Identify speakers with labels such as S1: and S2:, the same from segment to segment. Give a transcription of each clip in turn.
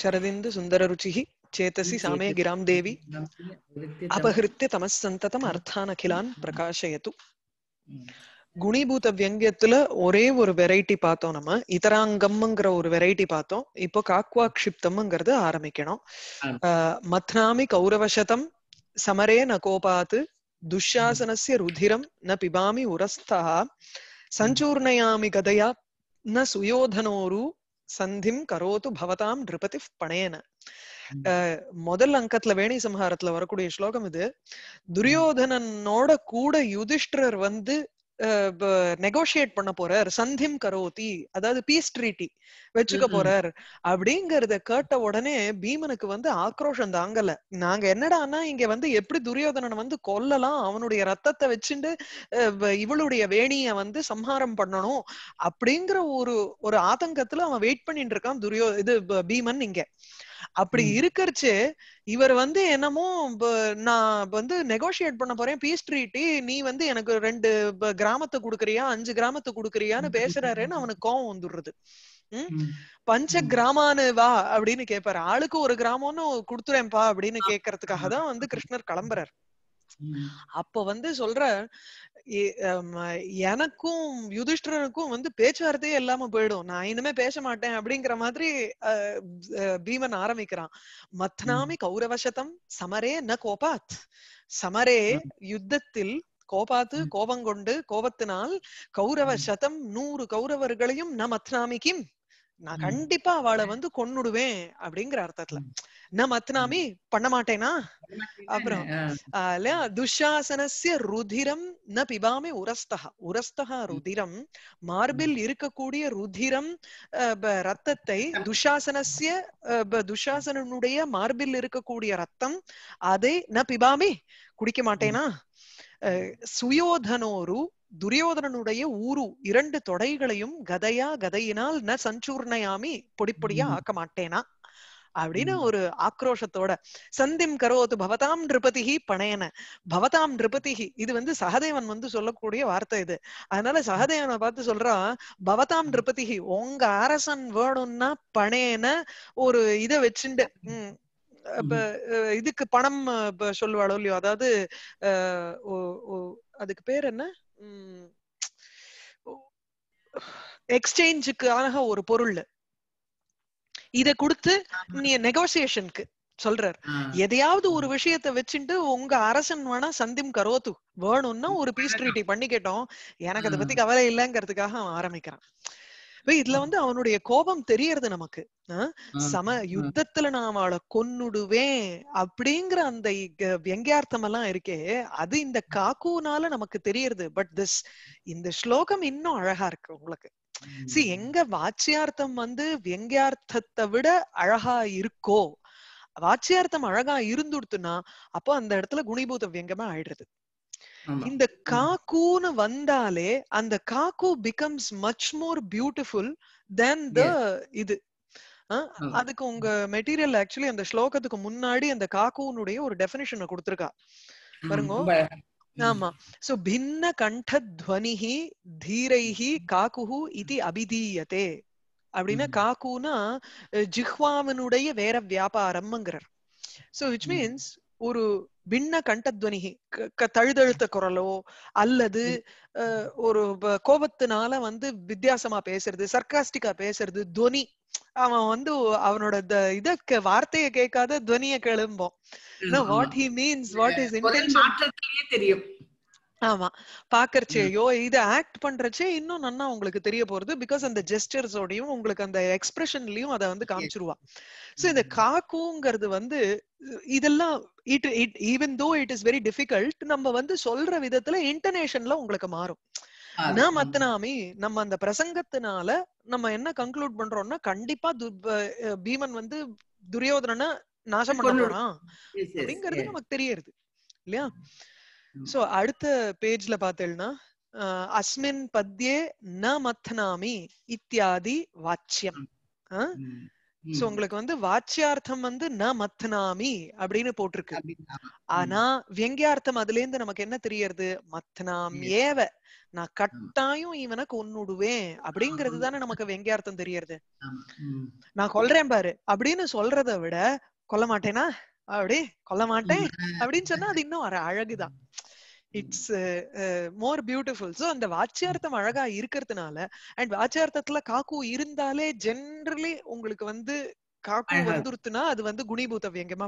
S1: சுந்தர सुन्दररुचिः சேத்தசி சாமே gram தேவி அபகிருத்திய தமஸ் சந்ததம் அர்த்தான் அகிலான் பிரகாஷயத்து குணிபூத வியங்கியத்துல ஒரே ஒரு வெரைட்டி பார்த்தோம் நம்ம இதராங்கம்ங்கிற ஒரு வெரைட்டி பார்த்தோம் இப்போ காக்வா கஷிப்தம்ங்கிறது ஆரம்பிக்கணும் மத்னாமி கௌரவசதம் சமரே ந கோபாத்து துஷாசனசிய ருதிரம் ந பிபாமி உரஸ்தா சஞ்சூர்ணயாமி கதையா ந சுயோதனோரு சந்திம் கரோத்து பவதாம் நிருபதி பணேன முதல் அங்கத்துல வேணி சம்ஹாரத்துல வரக்கூடிய ஸ்லோகம் இது துரியோதனனோட கூட யுதிஷ்டர் வந்து நெகோஷியேட் பண்ண போறார் சந்திம் கரோதி அதாவது பீஸ் ட்ரீட்டி வச்சுக்க போறார் அப்படிங்கறத கேட்ட உடனே பீமனுக்கு வந்து ஆக்ரோஷம் தாங்கல நாங்க என்னடானா இங்க வந்து எப்படி துரியோதனன் வந்து கொல்லலாம் அவனுடைய ரத்தத்தை வச்சுட்டு இவளுடைய வேணிய வந்து சம்ஹாரம் பண்ணணும் அப்படிங்கிற ஒரு ஒரு ஆதங்கத்துல அவன் வெயிட் பண்ணிட்டு இருக்கான் துரியோ இது பீமன் இங்க அப்படி இருக்கிறச்சு இவர் வந்து என்னமோ நான் வந்து நெகோஷியேட் பண்ண போறேன் பீஸ் ட்ரீட்டி நீ வந்து எனக்கு ரெண்டு கிராமத்தை குடுக்கறியா அஞ்சு கிராமத்தை குடுக்கறியான்னு பேசுறாருன்னு அவனுக்கு கோவம் வந்துடுறது பஞ்ச கிராமானு வா அப்படின்னு கேட்பாரு ஆளுக்கு ஒரு கிராமம்னு குடுத்துறேன்பா அப்படின்னு கேக்குறதுக்காக தான் வந்து கிருஷ்ணர் கிளம்புறாரு அப்ப வந்து சொல்ற எனக்கும் யுதிஷ்டருக்கும் வந்து பேச்சுவார்த்தையே இல்லாம போயிடும் நான் இனிமே பேச மாட்டேன் அப்படிங்கிற மாதிரி பீமன் ஆரம்பிக்கிறான் மத்னாமி கௌரவசதம் சமரே ந கோபாத் சமரே யுத்தத்தில் கோபாத்து கோபங்கொண்டு கோபத்தினால் கௌரவ சதம் நூறு கௌரவர்களையும் ந மத்னாமி கிம் நான் கண்டிப்பா அவளை வந்து கொன்னுடுவேன் அப்படிங்கிற அர்த்தத்துல நான் மத்னாமி பண்ண மாட்டேனா அப்புறம் துஷாசனசிய ருதிரம் ந பிபாமி உரஸ்தகா உரஸ்தகா ருதிரம் மார்பில் இருக்கக்கூடிய ருதிரம் ரத்தத்தை துஷாசனசிய துஷாசனனுடைய மார்பில் இருக்கக்கூடிய ரத்தம் அதை ந பிபாமி குடிக்க மாட்டேனா சுயோதனோரு துரியோதனனுடைய ஊரு இரண்டு தொடைகளையும் கதையா கதையினால் ந சஞ்சூர்ணயாமி பொடி பொடியா ஆக்க மாட்டேனா அப்படின்னு ஒரு ஆக்ரோஷத்தோட சந்திம் கரோத்து பவதாம் நிருபதிகி பணையன பவதாம் நிருபதிகி இது வந்து சகதேவன் வந்து சொல்லக்கூடிய வார்த்தை இது அதனால சகதேவனை பார்த்து சொல்றான் பவதாம் நிருபதிகி உங்க அரசன் வேணும்னா பணையன ஒரு இத வச்சுண்டு இதுக்கு பணம் சொல்லுவாளோ இல்லையோ அதாவது அதுக்கு பேர் என்ன எக்ஸ்சேஞ்சுக்கான ஒரு பொருள் இத கொடுத்து நீ நெகோசியேஷனுக்கு சொல்றாரு எதையாவது ஒரு விஷயத்த வச்சுட்டு உங்க அரசன் வேணா சந்திம் கரோத்து வேணும்னா ஒரு பீஸ் ட்ரீட்டி பண்ணிக்கிட்டோம் எனக்கு அதை பத்தி கவலை இல்லைங்கிறதுக்காக அவன் ஆரம்பிக்கிறான் இதுல வந்து அவனுடைய கோபம் தெரியறது நமக்கு சம யுத்தத்துல நான் அவளை கொன்னுடுவேன் அப்படிங்கிற அந்த வெங்கார்த்தம் எல்லாம் இருக்கே அது இந்த காக்குனால நமக்கு தெரியறது பட் திஸ் இந்த ஸ்லோகம் இன்னும் அழகா இருக்கு உங்களுக்கு சி எங்க வாச்சியார்த்தம் வந்து வெங்கியார்த்தத்தை விட அழகா இருக்கோ வாச்சியார்த்தம் அழகா இருந்துடுத்துன்னா அப்போ அந்த இடத்துல குணிபூத வியங்கமா ஆயிடுறது இந்த காக்குன்னு வந்தாலே அந்த காக்கு becomes much more beautiful then the இது அதுக்கு உங்க மெட்டீரியல் ஆக்சுவலி அந்த ஸ்லோகத்துக்கு முன்னாடி அந்த காக்குனுடைய ஒரு டெபினிஷனை கொடுத்துருக்கா பாருங்க ஆமா சோ பின்ன கண்டத்வனிஹி தீரைஹி காக்குஹு இது அபிதீயதே அப்படின்னா காக்குனா ஜிஹ்வாவினுடைய வேற வியாபாரம்ங்கிறார் சோ விச் மீன்ஸ் ஒரு பின்ன கண்டத்வனி தழுதழுத்த குரலோ அல்லது ஒரு கோபத்தினால வந்து வித்தியாசமா பேசுறது சர்க்காஸ்டிக்கா பேசுறது துவனி அவன் வந்து அவனோட இத வார்த்தைய கேட்காத துவனிய கிளம்போம் what he means what is intention தெரியும் ஆமா பாக்குறச்சு ஐயோ இது ஆக்ட் பண்றச்சே இன்னும் நன்னா உங்களுக்கு தெரிய போறது பிகாஸ் அந்த ஜெஸ்டர்ஸோடையும் உங்களுக்கு அந்த எக்ஸ்பிரஷன்லயும் அதை வந்து காமிச்சிருவா சோ இந்த காக்குங்கிறது வந்து இதெல்லாம் it it even though it is very difficult நம்ம வந்து சொல்ற விதத்துல இன்டர்நேஷன்ல உங்களுக்கு மாறும் நான் மத்தனாமி நம்ம அந்த பிரசங்கத்தினால நம்ம என்ன கன்க்ளூட் பண்றோம்னா கண்டிப்பா பீமன் வந்து துரியோதனனை நாசம் பண்ணுறான் அப்படிங்கிறது நமக்கு தெரியறது இல்லையா சோ அடுத்த பேஜ்ல பார்த்தேன்னா அஸ்மின் பத்யே ந மத்தனாமி இத்தியாதி வாச்சியம் சோ உங்களுக்கு வந்து வாச்சியார்த்தம் வந்து ந மத்தனாமி அப்படின்னு போட்டிருக்கு ஆனா வியங்கியார்த்தம் அதுல இருந்து நமக்கு என்ன தெரியறது மத்னாம் ஏவ நான் கட்டாயம் இவனை கொன்னுடுவேன் அப்படிங்கிறது தானே நமக்கு வெங்கியார்த்தம் தெரியறது நான் கொல்றேன் பாரு அப்படின்னு சொல்றதை விட கொல்ல மாட்டேனா அப்படி கொல்ல மாட்டேன் அப்படின்னு சொன்னா அது இன்னும் வர அழகுதான் இட்ஸ் மோர் பியூட்டிஃபுல் ஸோ அந்த வாச்சியார்த்தம் அழகா இருக்கிறதுனால அண்ட் வாச்சியார்த்தத்துல காக்கு இருந்தாலே ஜென்ரலி உங்களுக்கு வந்து காக்கு வந்துருத்துனா அது வந்து குணிபூத வியங்கமா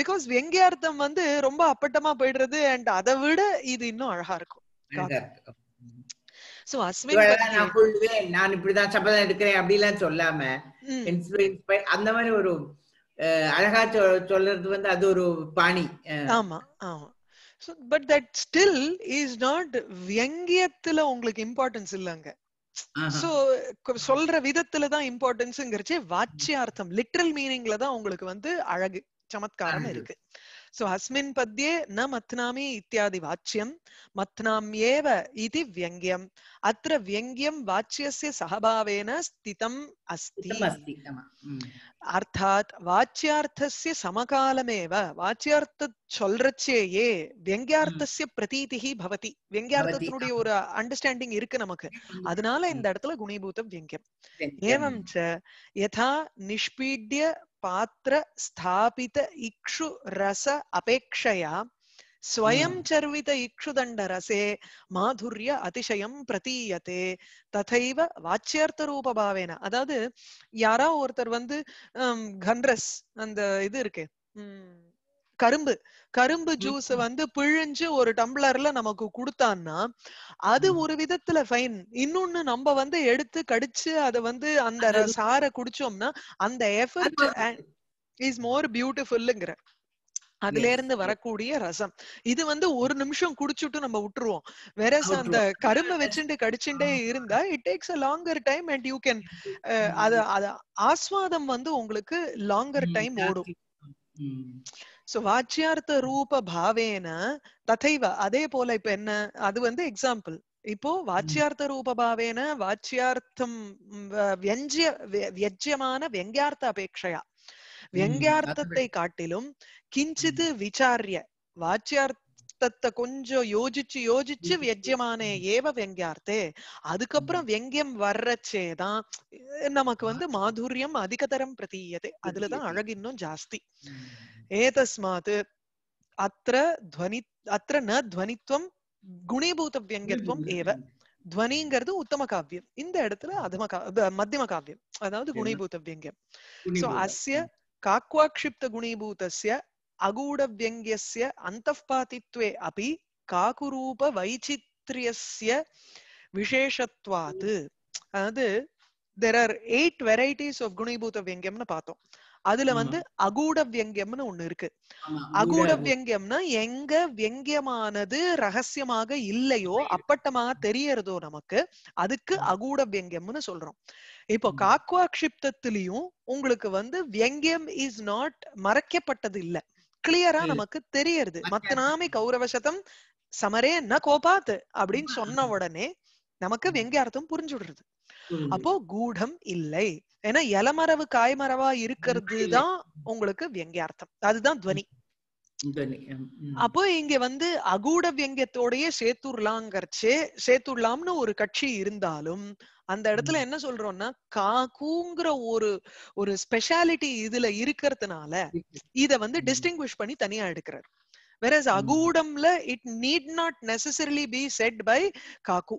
S1: பிகாஸ் வியங்கியார்த்தம் வந்து ரொம்ப அப்பட்டமா போயிடுறது அண்ட் அதை விட இது இன்னும் அழகா இருக்கும் சோ அஸ்வின் நான் நான் இப்படிதான் சபதம் எடுக்கிறேன் அப்படிலாம் சொல்லாம அந்த மாதிரி ஒரு அழகா சொல்றது வந்து அது ஒரு பாணி ஆமா ஆமா so but that still is not வியங்கியத்துல உங்களுக்கு இம்பார்ட்டன்ஸ் இல்லங்க சோ சொல்ற விதத்துல தான் இம்பார்ட்டன்ஸ்ங்கிறச்சு வாச்சியார்த்தம் லிட்ரல் மீனிங்ல தான் உங்களுக்கு வந்து அழகு சமத்காரம் இருக்கு சோ அஸ்மின் பத்யே ந மத்னாமி இத்தியாதி வாச்சியம் மத்னாம் ஏவ இது வியங்கியம் அத்திர வியங்கியம் வாச்சியஸ்ய சகபாவேன ஸ்திதம் அஸ்தி அர்த்தாத் வாச்சியார்த்தசிய சமகாலமேவ வாச்சியார்த்த சொல்றச்சேயே வெங்கியார்த்தசிய பிரதீதிகி பவதி வெங்கியார்த்தத்தினுடைய ஒரு அண்டர்ஸ்டாண்டிங் இருக்கு நமக்கு அதனால இந்த இடத்துல குணீபூத வெங்கியம் ஏவம் யதா நிஷ்பீட்ய பாத்திர ஸ்தாபித இக்ஷு ரச அபேக்ஷையா ஸ்வயம் சர்வித இக்ஷுதண்டரசே மாதுரிய அதிசயம் பிரதீயத்தே ததைவ வாச்சியார்த்த ரூபபாவேன அதாவது யாரா ஒருத்தர் வந்து கன்ரஸ் அந்த இது இருக்கு கரும்பு கரும்பு ஜூஸ் வந்து பிழிஞ்சு ஒரு டம்ளர்ல நமக்கு கொடுத்தான்னா அது ஒரு விதத்துல ஃபைன் இன்னொன்னு நம்ம வந்து எடுத்து கடிச்சு அதை வந்து அந்த சாரை குடிச்சோம்னா அந்த எஃபர்ட் இஸ் மோர் பியூட்டிஃபுல்லுங்கிற அதுல இருந்து வரக்கூடிய ரசம் இது வந்து ஒரு நிமிஷம் குடிச்சுட்டு நம்ம விட்டுருவோம் வேற அந்த கரும்பை வச்சுட்டு கடிச்சுட்டே இருந்தா it takes a longer time and you can அத ஆஸ்வாதம் வந்து உங்களுக்கு லாங்கர் டைம் ஓடும் சோ வாச்சியார்த்த ரூப பாவேன ததைவ அதே போல இப்ப என்ன அது வந்து எக்ஸாம்பிள் இப்போ வாச்சியார்த்த ரூபபாவேன வாச்சியார்த்தம் வியஞ்சிய வியஜ்யமான வெங்கியார்த்த அபேட்சையா வியங்கியார்த்தத்தை காட்டிலும் கிஞ்சிது விசாரிய வாச்சியார்த்தத்தை கொஞ்சம் யோசிச்சு யோசிச்சு வியஜ்யமானே ஏவ வியங்கியார்த்தே அதுக்கப்புறம் வெங்கியம் வர்றச்சேதான் நமக்கு வந்து மாதுரியம் அதிகதரம் பிரதீயதே அதுலதான் அழகு இன்னும் ஜாஸ்தி ஏதஸ்மாத் அத்த துவனி அத்த ந துவனித்துவம் குணீபூத வியங்கியத்துவம் ஏவ துவனிங்கிறது உத்தம காவியம் இந்த இடத்துல அதம மத்தியம காவியம் அதாவது குணீபூத வியங்கியம் சோ அஸ்ய काक्वाक्षिप्तगुणीभूतस्य अगूढव्यङ्ग्यस्य அபி காகுரூப काकुरूपवैचित्र्यस्य விசேஷத்வாது அதாவது there are eight varieties of குணிபூத வியங்கியம்னு பார்த்தோம் அதுல வந்து அகூட வியங்கியம்னு ஒண்ணு இருக்கு அகூட வியங்கியம்னா எங்க வியங்கியமானது ரகசியமாக இல்லையோ அப்பட்டமாக தெரியறதோ நமக்கு அதுக்கு அகூட வியங்கியம்னு சொல்றோம் இப்போ காக்குவா கஷிப்தத்திலையும் உங்களுக்கு வந்து வியங்கியம் இஸ் நாட் மறைக்கப்பட்டது இல்ல கிளியரா நமக்கு தெரியறது மத்த நாமை கௌரவசதம் சமரே என்ன கோபாத்து அப்படின்னு சொன்ன உடனே நமக்கு அர்த்தம் புரிஞ்சுடுறது அப்போ கூடம் இல்லை ஏன்னா இலமரவு காய்மரவா இருக்கிறது தான் உங்களுக்கு அர்த்தம் அதுதான் துவனி அப்போ இங்க வந்து அகூட வியங்கியத்தோடயே சேர்த்துடலாங்கிறச்சு சேர்த்துடலாம்னு ஒரு கட்சி இருந்தாலும் அந்த இடத்துல என்ன சொல்றோம்னா காக்குங்கிற ஒரு ஒரு ஸ்பெஷாலிட்டி இதுல இருக்கிறதுனால இத வந்து டிஸ்டிங்விஷ் பண்ணி தனியா எடுக்கிறார் வெரஸ் அகூடம்ல it need not necessarily be said by காக்கு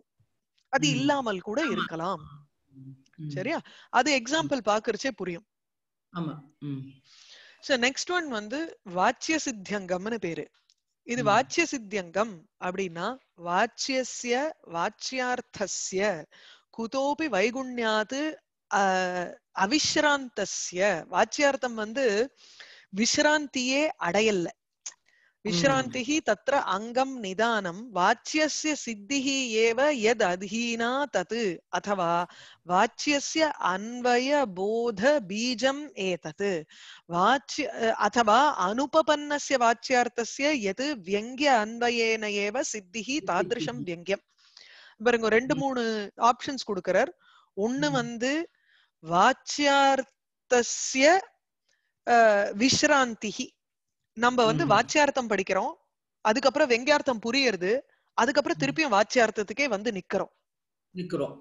S1: அது இல்லாமல் கூட இருக்கலாம் சரியா அது எக்ஸாம்பிள் பாக்குறச்சே புரியும் சோ நெக்ஸ்ட் ஒன் வந்து வாச்சிய சித்தியங்கம்னு பேரு இது வாச்சிய சித்தியங்கம் அப்படின்னா வாட்சியசிய வாட்சியார்த்தசிய குதோபி வைகுண்யாது அஹ் அவிஷ்ராந்தஸ்ய வாச்சியார்த்தம் வந்து விசிராந்தியே அடையல்ல விஷ்ராந்திஹி தத்ர அங்கம் நிதானம் வாச்சியஸ்ய சித்திஹி ஏவ எத் அதீனா தத் அத்தவா வாச்சியஸ்ய அன்வய போத பீஜம் ஏதத் வாச்சிய அத்தவா அனுபபன்னஸ்ய வாச்சியார்த்தஸ்ய எது வியங்கிய அன்வயேன ஏவ சித்திஹி தாதிருஷம் வியங்கியம் பாருங்க ரெண்டு மூணு ஆப்ஷன்ஸ் கொடுக்கிறார் ஒண்ணு வந்து வாச்சியார்த்திய விஷ்ராந்திகி நம்ம வந்து வாச்சியார்த்தம் படிக்கிறோம் அதுக்கப்புறம் வெங்கியார்த்தம் புரியுறது அதுக்கப்புறம் திருப்பியும் வாச்சியார்த்தத்துக்கே வந்து நிக்கிறோம் நிக்கிறோம்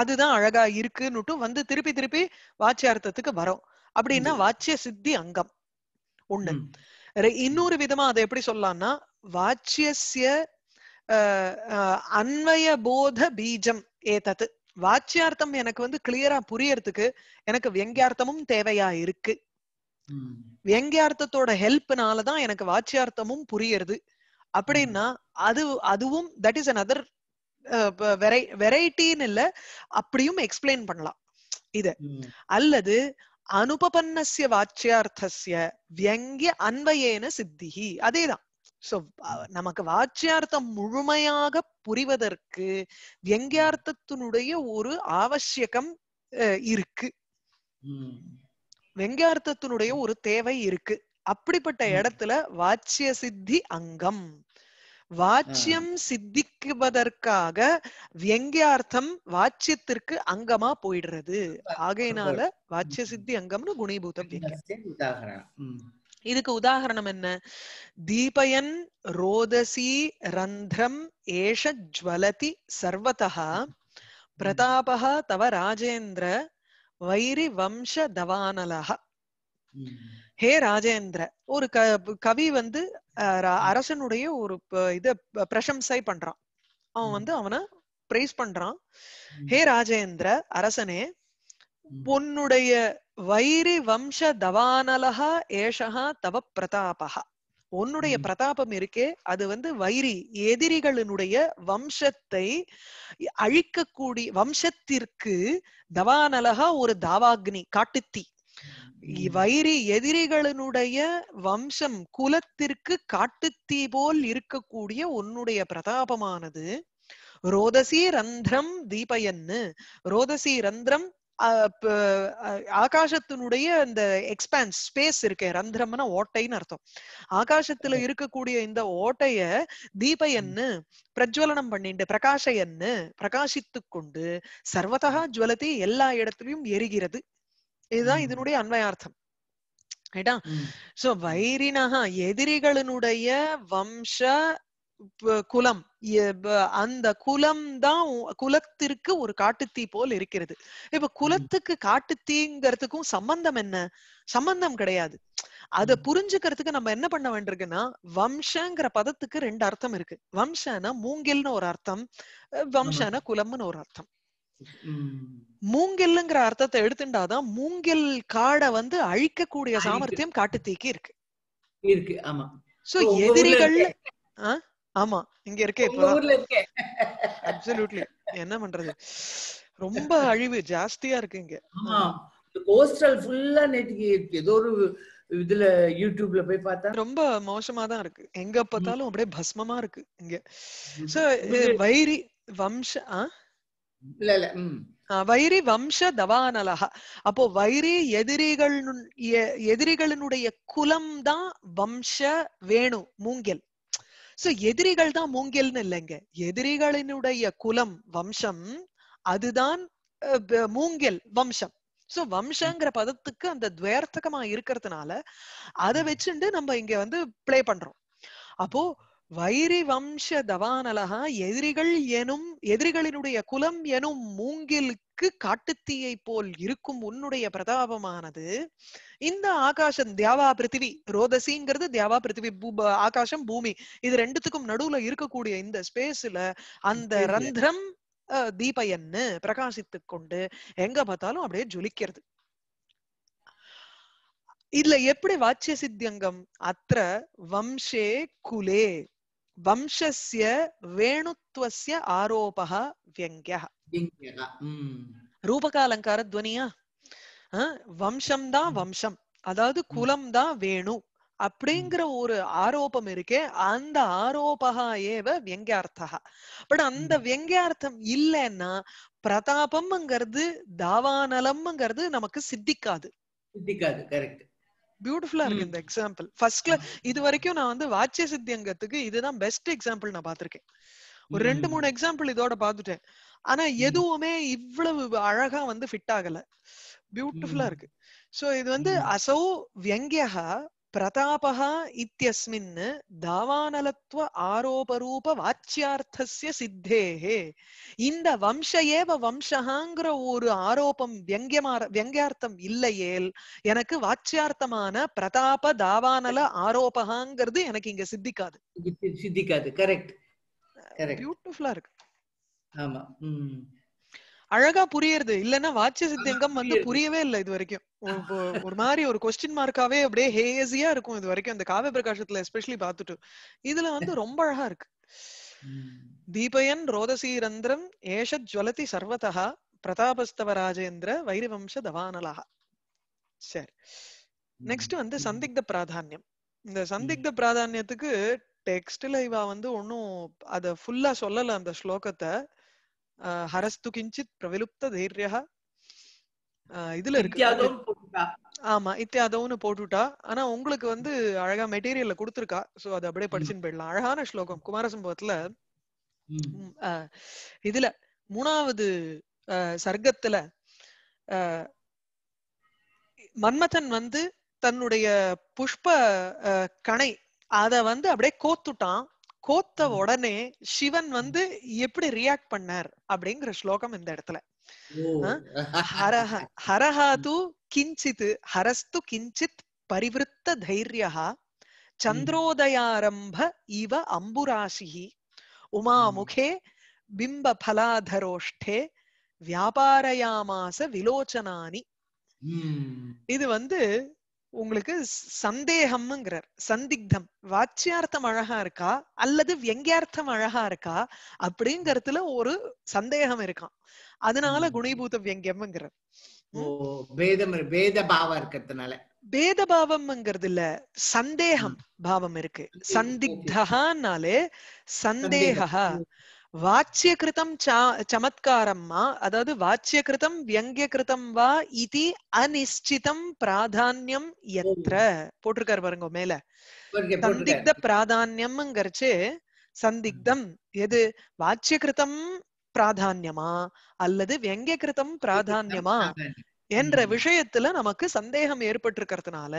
S1: அதுதான் அழகா இருக்குன்னுட்டும் வந்து திருப்பி திருப்பி வாச்சியார்த்தத்துக்கு வரோம் அப்படின்னா வாச்சிய சித்தி அங்கம் ஒண்ணு இன்னொரு விதமா அதை எப்படி சொல்லலாம்னா வாச்சியசிய அன்வய போத பீஜம் ஏதத் வாச்சியார்த்தம் எனக்கு வந்து கிளியரா புரியறதுக்கு எனக்கு வியங்கியார்த்தமும் தேவையா இருக்கு வியங்கியார்த்தத்தோட ஹெல்ப்னாலதான் எனக்கு வாச்சியார்த்தமும் புரியறது அப்படின்னா அது அதுவும் தட் இஸ் அனதர் வெரை வெரைட்டின்னு இல்ல அப்படியும் எக்ஸ்பிளைன் பண்ணலாம் இது அல்லது அனுபபன்னசிய வாச்சியார்த்தசிய வியங்கிய அன்வயேன சித்திகி அதேதான் சோ நமக்கு வாச்சியார்த்தம் முழுமையாக புரிவதற்கு வெங்கியார்த்தத்தினுடைய ஒரு அவசியகம் இருக்கு வெங்கியார்த்தத்தினுடைய ஒரு தேவை இருக்கு அப்படிப்பட்ட இடத்துல வாச்சிய சித்தி அங்கம் வாச்சியம் சித்திக்குவதற்காக வியங்கியார்த்தம் வாச்சியத்திற்கு அங்கமா போயிடுறது ஆகையினால வாச்சிய சித்தி அங்கம்னு குணீபூதம் உதாகரணம் இதுக்கு உதாகரணம் என்ன தீபயன் ரோதசி ரந்திரம் ஏஷ ஜுவலதி சர்வதா பிரதாபக தவ ராஜேந்திர வைரி வம்ச தவானலக ஹே ராஜேந்திர ஒரு க கவி வந்து அரசனுடைய ஒரு இத பிரசம்சை பண்றான் அவன் வந்து அவனை பிரைஸ் பண்றான் ஹே ராஜேந்திர அரசனே உன்னுடைய வைரி வம்ச தவானலகா ஏஷகா தவ பிரதாபகா உன்னுடைய பிரதாபம் இருக்கே அது வந்து வைரி எதிரிகளினுடைய வம்சத்தை அழிக்கக்கூடிய வம்சத்திற்கு தவானலகா ஒரு தாவாக்னி காட்டுத்தி வைரி எதிரிகளினுடைய வம்சம் குலத்திற்கு காட்டுத்தி போல் இருக்கக்கூடிய உன்னுடைய பிரதாபமானது ரோதசி ரந்திரம் தீபயன்னு ரோதசி ரந்திரம் ஆகாசத்தினுடைய இந்த எக்ஸ்பான்ஸ் ஸ்பேஸ் இருக்கு ரந்திரம்னா ஓட்டைன்னு அர்த்தம் ஆகாசத்துல இருக்கக்கூடிய இந்த ஓட்டைய தீப தீபயன்னு பிரஜ்வலனம் பண்ணிட்டு பிரகாஷயன்னு பிரகாசித்து கொண்டு சர்வதா ஜுவலத்தி எல்லா இடத்துலயும் எரிகிறது இதுதான் இதனுடைய அன்வயார்த்தம் ரைட்டா சோ வைரினஹா எதிரிகளினுடைய வம்ச குலம் அந்த குலம் தான் குலத்திற்கு ஒரு காட்டுத்தீ போல் இருக்கிறது இப்ப குலத்துக்கு காட்டுத்தீங்கிறதுக்கும் சம்பந்தம் என்ன சம்பந்தம் கிடையாது அத புரிஞ்சுக்கிறதுக்கு நம்ம என்ன பண்ண வேண்டியிருக்குன்னா வம்சங்கிற பதத்துக்கு ரெண்டு அர்த்தம் இருக்கு வம்சனா மூங்கில்னு ஒரு அர்த்தம் வம்சனா குலம்னு ஒரு அர்த்தம் மூங்கில்ங்கிற அர்த்தத்தை எடுத்துட்டாதான் மூங்கில் காடை வந்து அழிக்கக்கூடிய சாமர்த்தியம் காட்டுத்தீக்கு இருக்கு இருக்கு ஆமா சோ எதிரிகள் ஆஹ் ஆமா இங்க இருக்கே இப்ப அப்சல்யூட்லி என்ன பண்றது ரொம்ப அழிவு ஜாஸ்தியா இருக்கு இங்க கோஸ்டல் ஃபுல்லா நேற்றுக்கு ஏதோ ஒரு இதுல யூடியூப்ல போய் பார்த்தா ரொம்ப மோசமா தான் இருக்கு எங்க பார்த்தாலும் அப்படியே பஸ்மமா இருக்கு இங்க சோ வைரி வம்ச இல்ல இல்ல வைரி வம்ச தவானலகா அப்போ வைரி எதிரிகள் எதிரிகளினுடைய குலம் தான் வம்ச வேணு மூங்கில் சோ எதிரிகள் தான் மூங்கில்னு இல்லைங்க எதிரிகளினுடைய குலம் வம்சம் அதுதான் மூங்கில் வம்சம் சோ வம்சங்கிற பதத்துக்கு அந்த துவர்த்தகமா இருக்கிறதுனால அதை வச்சுட்டு நம்ம இங்க வந்து பிளே பண்றோம் அப்போ வைரி வம்ச தவானலகா எதிரிகள் எனும் எதிரிகளினுடைய குலம் எனும் மூங்கில் வடக்கு காட்டுத்தீயை போல் இருக்கும் உன்னுடைய பிரதாபமானது இந்த ஆகாசம் தியாவா பிருத்திவி ரோதசிங்கிறது தியாவா பிருத்திவி ஆகாசம் பூமி இது ரெண்டுத்துக்கும் நடுவுல இருக்கக்கூடிய இந்த ஸ்பேஸ்ல அந்த ரந்திரம் தீபயன்னு பிரகாசித்து கொண்டு எங்க பார்த்தாலும் அப்படியே ஜொலிக்கிறது இதுல எப்படி வாச்சிய சித்தியங்கம் அத்த வம்சே குலே வம்சஸ்ய வேணுத்வஸ்ய ஆரோபக ரூபக ரூபகாலங்கார துவனியா வம்சம் தான் வம்சம் அதாவது குலம் தான் வேணு அப்படிங்கிற ஒரு ஆரோபம் இருக்கே அந்த ஆரோபகா ஏவ வியங்கியார்த்தா பட் அந்த வியங்கியார்த்தம் இல்லைன்னா பிரதாபம்ங்கிறது தாவானலம்ங்கிறது நமக்கு சித்திக்காது சித்திக்காது கரெக்ட் பியூட்டிஃபுல்லா இருக்கு இந்த எக்ஸாம்பிள் ஃபர்ஸ்ட் இது வரைக்கும் நான் வந்து வாட்சிய சித்தியங்கத்துக்கு இதுதான் பெஸ்ட் எக்ஸாம்பிள் நான் பாத்திருக்கேன் ஒரு ரெண்டு மூணு எக்ஸாம்பிள் இதோட பாத்துட்டேன் ஆனா எதுவுமே இவ்வளவு அழகா வந்து ஃபிட் ஆகல பியூட்டிஃபுல்லா இருக்கு சோ இது வந்து அசௌ வியங்கியகா பிரதாபः இத்தியஸ்மின் தாவானலத்துவ ஆரோபரூப வாச்சியார்த்தசிய சித்தேः இந்த வம்ச ஏவ வம்சகாங்கிற ஒரு ஆரோபம் வியங்கியமார வியங்கியார்த்தம் இல்லையேல் எனக்கு வாச்சியார்த்தமான பிரதாப தாவானல ஆரோபகாங்கிறது எனக்கு இங்க சித்திக்காது சித்திக்காது கரெக்ட் பியூட்டிஃபுல்லா இருக்கு ஆமா அழகா புரியறது இல்லன்னா வாட்சிய சித்தியங்கம் வந்து புரியவே இல்ல இது வரைக்கும் ஒரு மாதிரி ஒரு கொஸ்டின் மார்க்காவே அப்படியே ஹேசியா இருக்கும் இது வரைக்கும் இந்த காவிய பிரகாசத்துல எஸ்பெஷலி பாத்துட்டு இதுல வந்து ரொம்ப அழகா இருக்கு தீபயன் ரோதசி ரந்திரம் ஏஷ ஜுவலதி சர்வதா பிரதாபஸ்தவ ராஜேந்திர வைரவம்ச தவானலா சரி நெக்ஸ்ட் வந்து சந்திக்த பிராதானியம் இந்த சந்திக்த பிராதானியத்துக்கு டெக்ஸ்ட்ல இவா வந்து ஒன்னும் அத ஃபுல்லா சொல்லல அந்த ஸ்லோகத்தை ஹரஸ்து கிஞ்சித் பிரவிலுப்த தைரியா இதுல இருக்கு ஆமா இத்தியாதவுன்னு போட்டுட்டா ஆனா உங்களுக்கு வந்து அழகா மெட்டீரியல்ல கொடுத்துருக்கா சோ அதை அப்படியே படிச்சுன்னு போயிடலாம் அழகான ஸ்லோகம் குமாரசம்பவத்துல இதுல மூணாவது சர்க்கத்துல மன்மதன் வந்து தன்னுடைய புஷ்ப கணை அத வந்து அப்படியே கோத்துட்டான் கோத்த உடனே சிவன் வந்து எப்படி ரியாக்ட் பண்ணார் அப்படிங்கிற ஸ்லோகம் இந்த இடத்துல ஹரஹ ஹரஹா தூ கிஞ்சித் ஹரஸ்து கிஞ்சித் பரிவிருத்த தைரியஹா சந்திரோதயாரம்ப இவ அம்புராசிஹி முகே பிம்ப பலாதரோஷ்டே வியாபாரயாமாச விலோச்சனானி இது வந்து உங்களுக்கு சந்தேகம்ங்கிறார் சந்திக்தம் வாச்சியார்த்தம் அழகா இருக்கா அல்லது வியங்கியார்த்தம் அழகா இருக்கா அப்படிங்கறதுல ஒரு சந்தேகம் இருக்கான் அதனால குணிபூத வியங்கியம்ங்கிறார் பேதபாவம்ங்கிறது இல்ல சந்தேகம் பாவம் இருக்கு சந்திக்தானாலே சந்தேகா வாச்சியகிருதம் சமத்காரம் அதாவது வாச்சியகிருதம் வியங்கியகிருதம் வா இது அனிச்சிதம் பிராதான்யம் எத்திர போட்டிருக்காரு பாருங்க மேல சந்திக்த பிராதான்யம்ங்கிறச்சு சந்திக்தம் எது வாச்சியகிருதம் பிராதான்யமா அல்லது வியங்கியகிருதம் பிராதான்யமா என்ற விஷயத்துல நமக்கு சந்தேகம் ஏற்பட்டிருக்கிறதுனால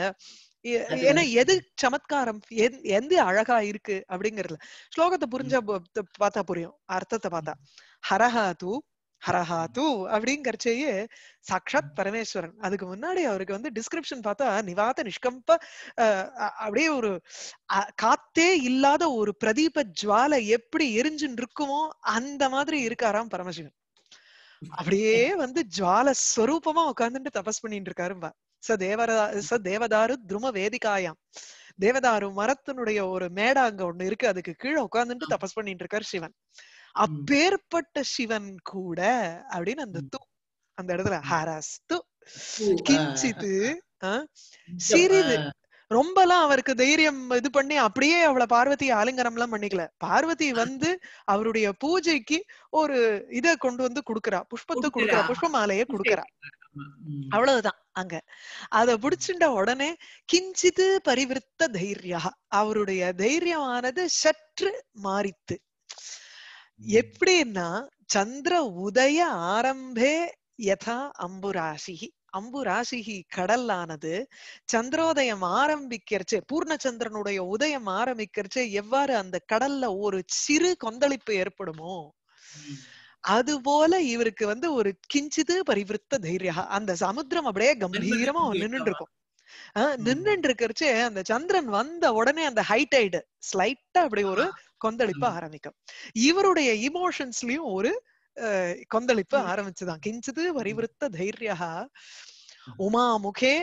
S1: ஏன்னா எது சமத்காரம் எந்த அழகா இருக்கு அப்படிங்கறதுல ஸ்லோகத்தை புரிஞ்சா பார்த்தா புரியும் அர்த்தத்தை பார்த்தா ஹரஹா தூ ஹரஹா தூ அப்படிங்கிறச்சேயே சாட்சாத் பரமேஸ்வரன் அதுக்கு முன்னாடி அவருக்கு வந்து டிஸ்கிரிப்ஷன் பார்த்தா நிவாத நிஷ்கம்ப அப்படியே ஒரு காத்தே இல்லாத ஒரு பிரதீப ஜுவால எப்படி எரிஞ்சுன்னு இருக்குமோ அந்த மாதிரி இருக்காராம் பரமசிவன் அப்படியே வந்து ஜுவால ஸ்வரூபமா உட்காந்துட்டு தபஸ் பண்ணிட்டு இருக்காரு ச தேவரா ச தேவதாரு துரும வேதிகாயாம் தேவதாரு மரத்தினுடைய ஒரு மேடா அங்க ஒண்ணு இருக்கு அதுக்கு கீழே உட்காந்துட்டு தபஸ் பண்ணிட்டு இருக்காரு சிவன் அப்பேற்பட்ட சிவன் கூட அப்படின்னு அந்த தூ அந்த இடத்துல ஹராஸ்து கிஞ்சித்து சிறிது ரொம்ப எல்லாம் அவருக்கு தைரியம் இது பண்ணி அப்படியே அவளை பார்வதியை ஆலிங்கரம் எல்லாம் பண்ணிக்கல பார்வதி வந்து அவருடைய பூஜைக்கு ஒரு இத கொண்டு வந்து குடுக்கறா புஷ்பத்தை குடுக்கறா புஷ்ப மாலைய குடுக்கறா அவ்வளவுதான் அங்க அத புடிச்சுண்ட உடனே கிஞ்சிது பரிவிருத்த தைரியா அவருடைய தைரியமானது சற்று மாறித்து எப்படின்னா சந்திர உதய ஆரம்பே யதா அம்பு அம்புராசிகி கடல்லானது சந்திரோதயம் ஆரம்பிக்கிறச்சே பூர்ணச்சந்திரனுடைய உதயம் ஆரம்பிக்கிறச்சே எவ்வாறு அந்த கடல்ல ஒரு சிறு கொந்தளிப்பு ஏற்படுமோ அது போல இவருக்கு வந்து ஒரு கிஞ்சிது பரிவிருத்த தைரியா அந்த சமுத்திரம் அப்படியே கம்பீரமா நின்றுட்டு இருக்கும் நின்றுட்டு இருக்கிறச்சு அந்த சந்திரன் வந்த உடனே அந்த ஹைடைடு ஸ்லைட்டா அப்படி ஒரு கொந்தளிப்ப ஆரம்பிக்கும் இவருடைய இமோஷன்ஸ்லயும் ஒரு கொந்தளிப்பு ஆரம்பிச்சுதான் கிஞ்சிது பரிவிருத்த தைரியா உமா முகே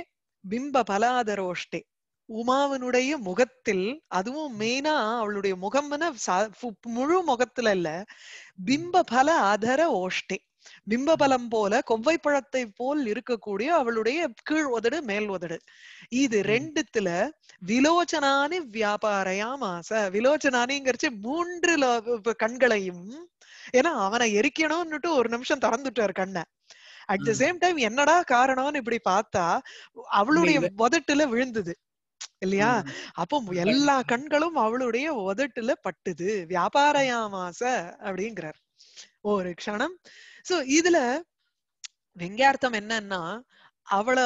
S1: பிம்ப பலாதரோஷ்டே உமாவினுடைய முகத்தில் அதுவும் மெயினா அவளுடைய முகம் முழு முகத்துல இல்ல பிம்ப அதர ஓஷ்டே பிம்பபலம் போல கொவ்வை பழத்தை போல் இருக்கக்கூடிய அவளுடைய கீழ் உதடு மேல் உதடு இது ரெண்டுத்துல விலோச்சனானி வியாபாரையாம் ஆச விலோச்சனானிங்கிறச்சு மூன்று கண்களையும் ஏன்னா அவனை எரிக்கணும்னுட்டு ஒரு நிமிஷம் திறந்துட்டார் கண்ண அட் த சேம் டைம் என்னடா காரணம்னு இப்படி பார்த்தா அவளுடைய உதட்டுல விழுந்தது இல்லையா அப்போ எல்லா கண்களும் அவளுடைய உதட்டுல பட்டுது வியாபாரயாமாச அப்படிங்கிறார் ஒரு க்ஷணம் சோ இதுல வெங்கார்த்தம் என்னன்னா அவளை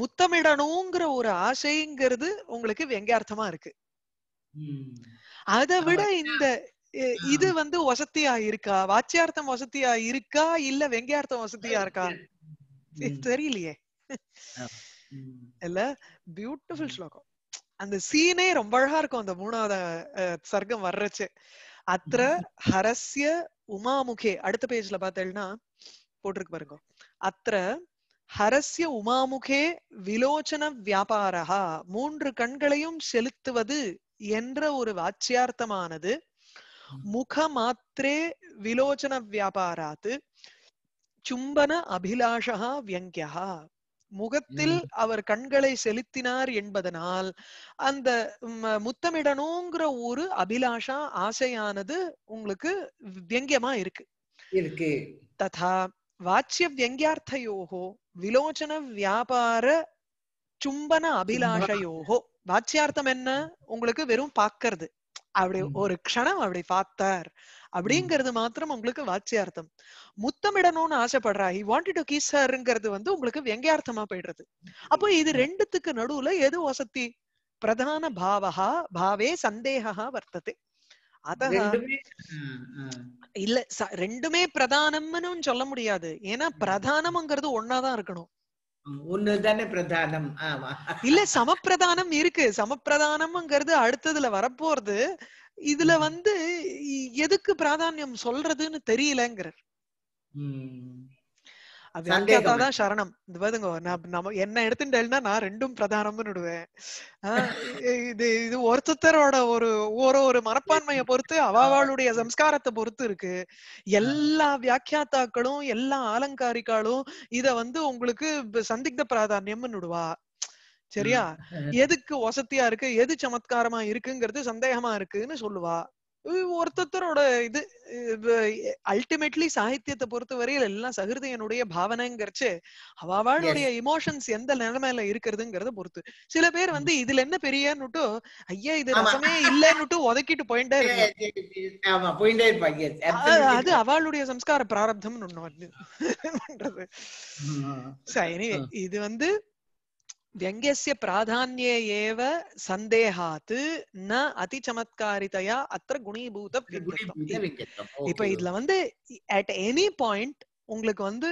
S1: முத்தமிடணுங்கிற ஒரு ஆசைங்கிறது உங்களுக்கு வெங்கார்த்தமா இருக்கு அதை விட இந்த இது வந்து வசதியா இருக்கா வாச்சியார்த்தம் வசதியா இருக்கா இல்ல வெங்கார்த்தம் வசதியா இருக்கா தெரியலையே இல்ல பியூட்டிஃபுல் ஸ்லோகம் அந்த சீனே ரொம்ப அழகா இருக்கும் அந்த மூணாவது சர்க்கம் வர்றச்சு அத்த ஹரஸ்ய உமாமுகே அடுத்த பேஜ்ல பார்த்தேன்னா போட்டிருக்கு பாருங்க அத்த ஹரஸ்ய உமாமுகே விலோச்சன வியாபாரா மூன்று கண்களையும் செலுத்துவது என்ற ஒரு வாச்சியார்த்தமானது முக மாத்திரே விலோச்சன வியாபாராத்து சும்பன அபிலாஷா வியங்கியா முகத்தில் அவர் கண்களை செலுத்தினார் என்பதனால் அந்த முத்தமிடணுங்கிற ஒரு அபிலாஷா ஆசையானது உங்களுக்கு வியங்கியமா இருக்கு இருக்கு ததா வாச்சிய வியங்கியார்த்தையோகோ விலோச்சன வியாபார சும்பன அபிலாஷையோகோ வாச்சியார்த்தம் என்ன உங்களுக்கு வெறும் பாக்கிறது அப்படி ஒரு க்ஷணம் அப்படி பார்த்தார் அப்படிங்கிறது மாத்திரம் உங்களுக்கு வாட்சியார்த்தம் முத்தமிடணும்னு ஆசைப்படுறா ஹி வாண்டட் டு கீஸ் ஹர்ங்கிறது வந்து உங்களுக்கு வெங்கயார்த்தமா போயிடுறது அப்போ இது ரெண்டுத்துக்கு நடுவுல எது வசதி பிரதான பாவகா பாவே சந்தேகா வர்த்தது இல்ல ரெண்டுமே பிரதானம்னு சொல்ல முடியாது ஏன்னா பிரதானம்ங்கிறது ஒன்னாதான் இருக்கணும் ஒண்ணுதானே பிரதானம் ஆமா இல்ல சமப்பிரதானம் இருக்கு சமப்பிரதானம்ங்கிறது அடுத்ததுல வரப்போறது இதுல வந்து எதுக்கு பிராதானியம் சொல்றதுன்னு தெரியலங்கிறார் அது சரணம் இது பாருங்க என்ன நான் ரெண்டும் பிரதானம்னு இது இது ஒருத்தரோட ஒரு ஒரு ஒரு மனப்பான்மையை பொறுத்து அவாவாளுடைய சம்ஸ்காரத்தை பொறுத்து இருக்கு எல்லா வியாக்கியாத்தாக்களும் எல்லா ஆலங்காரிக்காலும் இத வந்து உங்களுக்கு சந்திக்த பிராதானியம்னு விடுவா சரியா எதுக்கு வசதியா இருக்கு எது சமத்காரமா இருக்குங்கிறது சந்தேகமா இருக்குன்னு சொல்லுவா ஒருத்தரோட இது அல்டிமேட்லி சாகித்யத்தை பொறுத்த வரையில் எல்லாம் சகிருதையனுடைய பாவனைங்கிறச்சு அவளுடைய இமோஷன்ஸ் எந்த நிலைமையில இருக்கிறதுங்கிறத பொறுத்து சில பேர் வந்து இதுல என்ன பெரியன்னுட்டு ஐயா இது ரசமே இல்லைன்னுட்டு ஒதுக்கிட்டு போயிட்டே அது அவளுடைய சம்ஸ்கார பிராரப்தம் ஒண்ணு வந்து பண்றது இது வந்து व्यङ्ग्यस्य प्राधान्ये சந்தேகாத் ந அதி சமத்காரிதையா அத்த குணீபூத இப்ப இதுல வந்து அட் எனி பாயிண்ட் உங்களுக்கு வந்து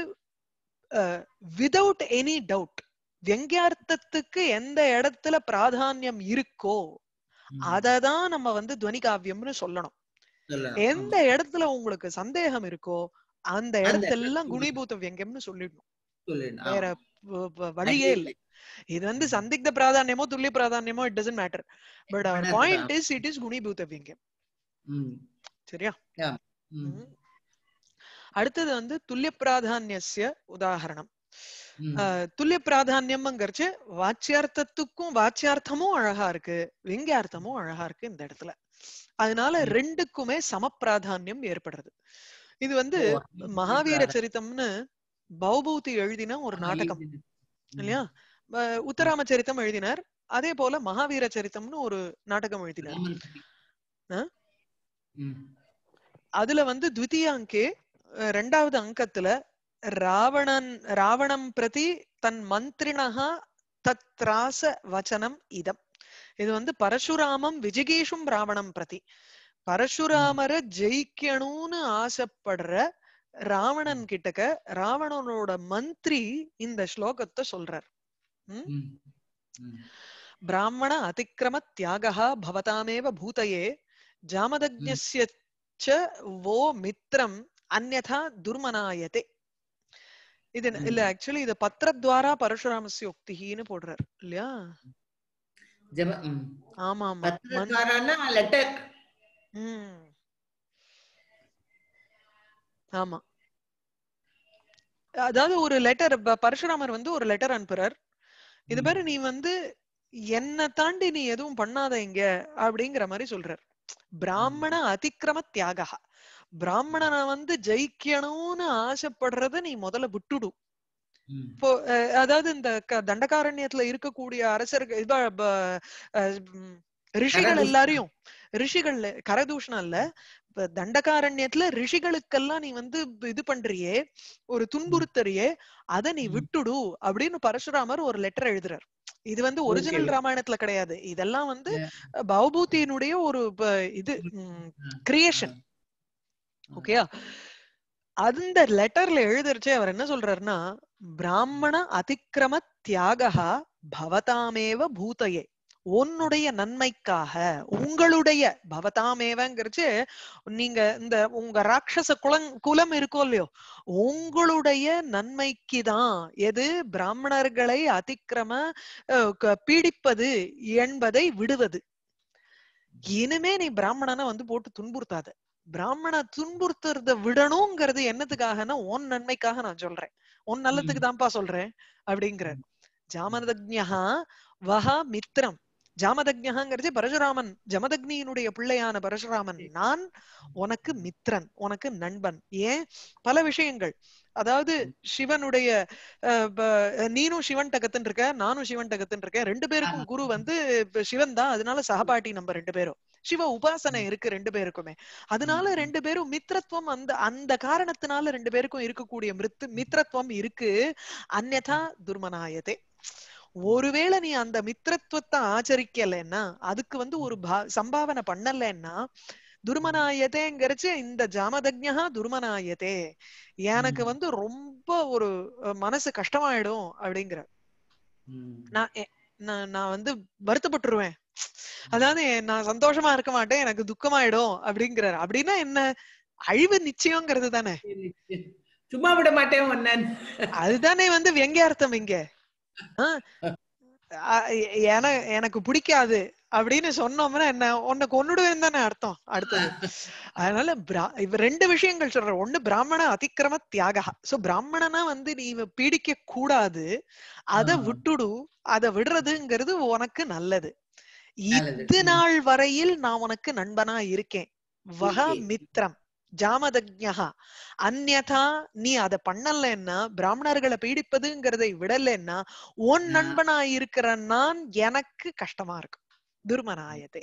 S1: விதவுட் எனி டவுட் வியங்கியார்த்தத்துக்கு எந்த இடத்துல பிராதான்யம் இருக்கோ அததான் நம்ம வந்து துவனி காவியம்னு சொல்லணும் எந்த இடத்துல உங்களுக்கு சந்தேகம் இருக்கோ அந்த இடத்துல எல்லாம் குணீபூத வியங்கியம்னு சொல்லிடணும் வேற வழியே இல்லை இது வந்து சந்திக்த பிராதானியமோ துல்லிய பிராதானியமோ இட் டசன்ட் மேட்டர் பட் அவர் பாயிண்ட் இஸ் இட் இஸ் குணிபூதவியங்க சரியா அடுத்தது வந்து துல்லிய பிராதானியசிய உதாரணம் துல்லிய பிராதானியம்ங்கிறச்சு வாச்சியார்த்தத்துக்கும் வாச்சியார்த்தமும் அழகா இருக்கு விங்கார்த்தமும் அழகா இருக்கு இந்த இடத்துல அதனால ரெண்டுக்குமே சம பிராதானியம் ஏற்படுறது இது வந்து மகாவீர சரித்தம்னு பௌபூதி எழுதின ஒரு நாடகம் இல்லையா உத்தராம சரித்தம் எழுதினார் அதே போல மகாவீர சரித்தம்னு ஒரு நாடகம் எழுதினார் அதுல வந்து த்விତୀୟ அங்கே ரெண்டாவது அங்கத்துல ராவணன் ராவணம் பிரதி தன் மந்திரினகா தத்ராச வச்சனம் இதம் இது வந்து பரசுராமம் விஜிகேஷும் ராவணம் பிரதி பரசுராமரை ஜெயிக்கணும்னு ஆசைப்படுற ராவணன் கிட்டக்க ராவணனோட மந்திரி இந்த ஸ்லோகத்தை சொல்றார் பிராமண அதிக்கிரம त्यागः भवतामेव பூதையே जामदज्ञस्य மித்திரம் அந்யதா துர்மனாயதே இது இல்ல ஆக்சுவலி இது பத்திரத்வாரா பரசுராமஸ்ய உக்திஹின்னு போடுறார் இல்லையா அதாவது ஒரு லெட்டர் பரஷுராமர் வந்து ஒரு லெட்டர் அனுப்புறார் இது மாதிரி நீ வந்து என்ன தாண்டி நீ எதுவும் பண்ணாத இங்க அப்படிங்கிற மாதிரி சொல்றாரு பிராமண அதிக்கிரம தியாக பிராமண வந்து ஜெயிக்கணும்னு ஆசைப்படுறத நீ முதல்ல விட்டுடும் இப்போ அதாவது இந்த தண்டகாரண்யத்துல இருக்கக்கூடிய அரசர்கள் இதா ரிஷிகள் எல்லாரையும் ரிஷிகள் கரதூஷணம் இல்ல இப்ப தண்டகாரண்யத்துல ரிஷிகளுக்கெல்லாம் நீ வந்து இது பண்றியே ஒரு துன்புறுத்தறியே அத நீ விட்டுடு அப்படின்னு பரசுராமர் ஒரு லெட்டர் எழுதுறாரு இது வந்து ஒரிஜினல் ராமாயணத்துல கிடையாது இதெல்லாம் வந்து பவபூத்தியினுடைய ஒரு இது கிரியேஷன் ஓகேயா அந்த லெட்டர்ல எழுதுறச்சே அவர் என்ன சொல்றாருன்னா பிராமண அதிக்கிரம தியாகா பவதாமேவ பூதையே உன்னுடைய நன்மைக்காக உங்களுடைய பவதாமேவங்கிறச்சு நீங்க இந்த உங்க ராட்சச குலம் குலம் இருக்கோ இல்லையோ உங்களுடைய நன்மைக்குதான் எது பிராமணர்களை அதிக்கிரம பீடிப்பது என்பதை விடுவது இனிமே நீ பிராமணனை வந்து போட்டு துன்புறுத்தாத பிராமண துன்புறுத்துறத விடணுங்கிறது என்னத்துக்காகனா உன் நன்மைக்காக நான் சொல்றேன் உன் நல்லத்துக்கு தான்ப்பா சொல்றேன் அப்படிங்கிற ஜாமதஜா வஹா மித்திரம் ஜாமதக்ஞகாங்கிறது பரசுராமன் ஜமதக்னியினுடைய பிள்ளையான பரசுராமன் நான் உனக்கு மித்ரன் உனக்கு நண்பன் ஏன் பல விஷயங்கள் அதாவது சிவனுடைய நீனும் சிவன் டகத்துன்னு இருக்க நானும் சிவன் டகத்துன்னு இருக்கேன் ரெண்டு பேருக்கும் குரு வந்து சிவன் தான் அதனால சகபாட்டி நம்ம ரெண்டு பேரும் சிவ உபாசனை இருக்கு ரெண்டு பேருக்குமே அதனால ரெண்டு பேரும் மித்ரத்துவம் அந்த அந்த காரணத்தினால ரெண்டு பேருக்கும் இருக்கக்கூடிய மிருத்து மித்ரத்துவம் இருக்கு அந்நதா துர்மனாயதே ஒருவேளை நீ அந்த மித்திரத்துவத்தை ஆச்சரிக்கலைன்னா அதுக்கு வந்து ஒரு சம்பாவனை பண்ணலைன்னா துர்மனாயத்தேங்கிறச்சு இந்த ஜாமதஜா துர்மனாயத்தே எனக்கு வந்து ரொம்ப ஒரு மனசு கஷ்டமாயிடும் அப்படிங்கிற நான் நான் வந்து வருத்தப்பட்டுருவேன் அதாவது நான் சந்தோஷமா இருக்க மாட்டேன் எனக்கு துக்கமாயிடும் அப்படிங்கிற அப்படின்னா என்ன அழிவு நிச்சயம்ங்கிறது தானே சும்மா விட மாட்டேன் அதுதானே வந்து வெங்கியார்த்தம் இங்க எனக்கு பிடிக்காது அப்படின்னு சொன்னோம்னா என்ன உன்னை கொன்னுடுவேன் தானே அர்த்தம் அடுத்தது அதனால இவ ரெண்டு விஷயங்கள் சொல்ற ஒண்ணு பிராமண அதிக்கிரம தியாக சோ பிராமணனா வந்து நீ பீடிக்க கூடாது அதை விட்டுடு அதை விடுறதுங்கிறது உனக்கு நல்லது இத்து நாள் வரையில் நான் உனக்கு நண்பனா இருக்கேன் வக மித்திரம் ஜாமதஜா அந்நதா நீ அத பண்ணலன்னா பிராமணர்களை பீடிப்பதுங்கிறதை விடலன்னா உன் நண்பனா இருக்கிற நான் எனக்கு கஷ்டமா இருக்கும் துர்மனாயதே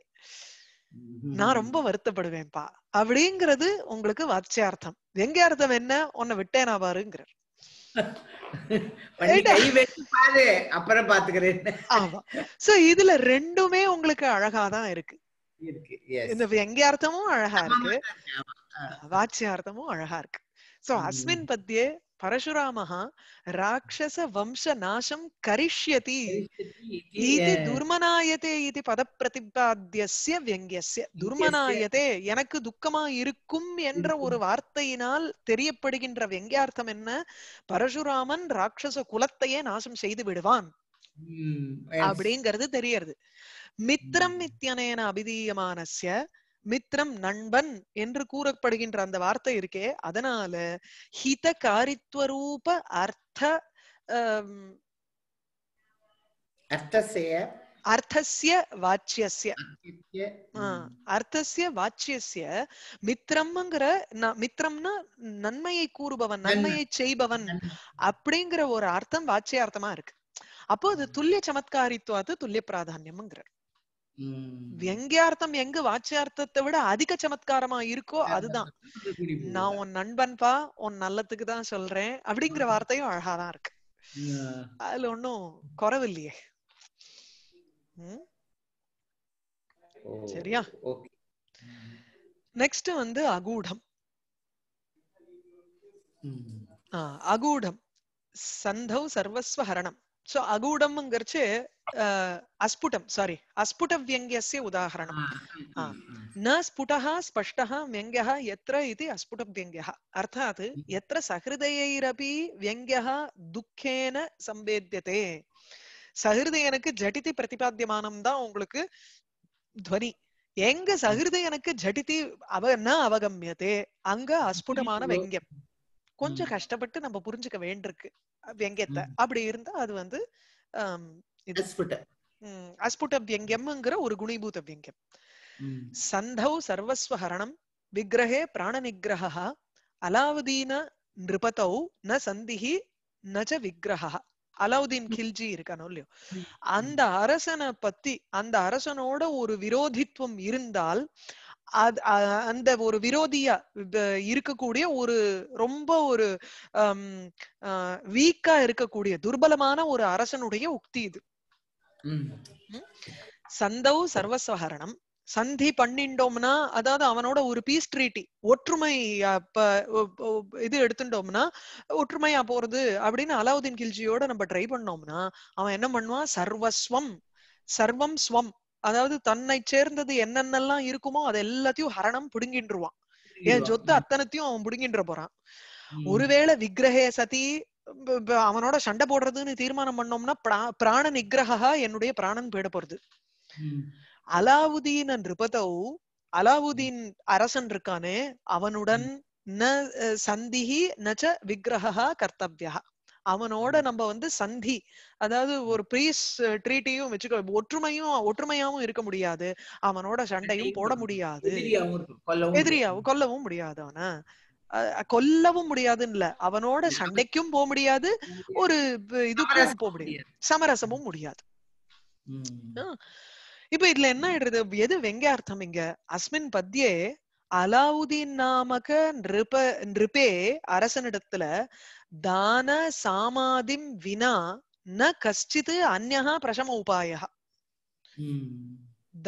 S1: நான் ரொம்ப வருத்தப்படுவேன்பா அப்படிங்கிறது உங்களுக்கு வாட்சியார்த்தம் எங்க அர்த்தம் என்ன உன்னை விட்டேனா பாருங்கிறார் அப்புறம் பாத்துக்கிறேன் ஆமா சோ இதுல ரெண்டுமே உங்களுக்கு அழகாதான் இருக்கு இந்த வியங்கியார்த்தமும் அழகா இருக்கு வாச்சியார்த்தமும் அழகா இருக்கு சோ அஸ்மின் பத்தியே பரசுராமः राक्षसवंशनाशं करिष्यति इति दुर्मनायते इति பதப்பிரதிபாத்தியஸ்ய வியங்கியஸ்ய துர்மனாயதே எனக்கு துக்கமா இருக்கும் என்ற ஒரு வார்த்தையினால் தெரியப்படுகின்ற வியங்கியார்த்தம் என்ன பரசுராமன் ராட்சச குலத்தையே நாசம் செய்து விடுவான் அப்படிங்கறது தெரியறது மித்திரம் மித்தியனேன அபிதீயமானஸ்ய மித்திரம் நண்பன் என்று கூறப்படுகின்ற அந்த வார்த்தை இருக்கே அதனால ஹித காரித்வரூப அர்த்த அர்த்தசிய அர்த்தசிய வாச்சியசிய அர்த்தசிய வாச்சியசிய மித்திரம்ங்கிற மித்திரம்னா நன்மையை கூறுபவன் நன்மையை செய்பவன் அப்படிங்கிற ஒரு அர்த்தம் வாச்சிய அர்த்தமா இருக்கு அப்போ அது துல்லிய அது துல்லிய பிராதானியம்ங்கிறார் வியங்கியார்த்தம் எங்க வாச்சியார்த்தத்தை விட அதிக சமத்காரமா இருக்கோ அதுதான் நான் உன் நண்பன்பா உன் நல்லத்துக்கு தான் சொல்றேன் அப்படிங்கிற வார்த்தையும் அழகாதான் இருக்கு அதுல ஒன்னும் குறவில்லையே சரியா நெக்ஸ்ட் வந்து அகூடம் அகூடம் சந்தௌ சர்வஸ்வ ஹரணம் சோ అగూఢంగర్చే அஸ்புடம் சாரி அஸ்புட వ్యంగ్యస్య ఉదాహరణం న స్ఫుట స్పష్ట వ్యంగ్య ఎత్ర ఇది అస్ఫుట వ్యంగ్య అర్థాత్ சகிருதயனுக்கு ஜடிதி பிரதிபாத்தியமானம் தான் உங்களுக்கு துவனி எங்க சகிருதயனுக்கு ஜடிதி அவ ந அவகமியதே அங்க அஸ்புடமான வியங்கம் கொஞ்சம் கஷ்டப்பட்டு நம்ம புரிஞ்சுக்க வேண்டியிருக்கு வெங்கத்தை அப்படி இருந்தா அது வந்து அஸ்புட வியங்கம்ங்கிற ஒரு குணிபூத வியங்கம் சந்தௌ சர்வஸ்வஹரணம் விக்கிரகே பிராண நிகிரகா அலாவுதீன நிருபதௌ ந சந்திஹி நஜ விக்கிரகா அலாவுதீன் கில்ஜி இருக்கானோ இல்லையோ அந்த அரசனை பத்தி அந்த அரசனோட ஒரு விரோதித்துவம் இருந்தால் அது அந்த ஒரு விரோதியா இருக்கக்கூடிய ஒரு ரொம்ப ஒரு வீக்கா இருக்கக்கூடிய துர்பலமான ஒரு அரசனுடைய உக்தி இது சந்தவு சர்வசகரணம் சந்தி பண்ணிண்டோம்னா அதாவது அவனோட ஒரு பீஸ் ட்ரீட்டி ஒற்றுமை இது எடுத்துட்டோம்னா ஒற்றுமையா போறது அப்படின்னு அலாவுதீன் கில்ஜியோட நம்ம ட்ரை பண்ணோம்னா அவன் என்ன பண்ணுவான் சர்வஸ்வம் சர்வம் ஸ்வம் அதாவது தன்னை சேர்ந்தது என்னென்னலாம் இருக்குமோ அது எல்லாத்தையும் ஹரணம் புடுங்கின்றுவான் ஏன் சொத்து அத்தனத்தையும் அவன் புடுங்கின்ற போறான் ஒருவேளை விக்கிரகே சதி அவனோட சண்டை போடுறதுன்னு தீர்மானம் பண்ணோம்னா பிராண நிகிரகா என்னுடைய பிராணம் போயிட போறது அலாவுதீன் நிருபதவு அலாவுதீன் அரசன் இருக்கானே அவனுடன் ந சந்திஹி நச்ச விக்கிரகா கர்த்தவியா அவனோட நம்ம வந்து சந்தி அதாவது ஒரு பிரீஸ் ட்ரீட்டியும் வச்சுக்க ஒற்றுமையும் ஒற்றுமையாவும் இருக்க முடியாது அவனோட சண்டையும் போட முடியாது எதிரியாவும் கொல்லவும் முடியாது அவன கொல்லவும் முடியாதுன்னு இல்ல அவனோட சண்டைக்கும் போக முடியாது ஒரு இதுக்கும் போக முடியாது சமரசமும் முடியாது இப்ப இதுல என்ன ஆயிடுறது எது அர்த்தம் இங்க அஸ்மின் பத்யே அலாவுதீன் நாமக நிருப நிருபே அரசனிடத்துல தான சாமாதிம் வினா ந கஷ்டித் அந்நா பிரசம உபாயா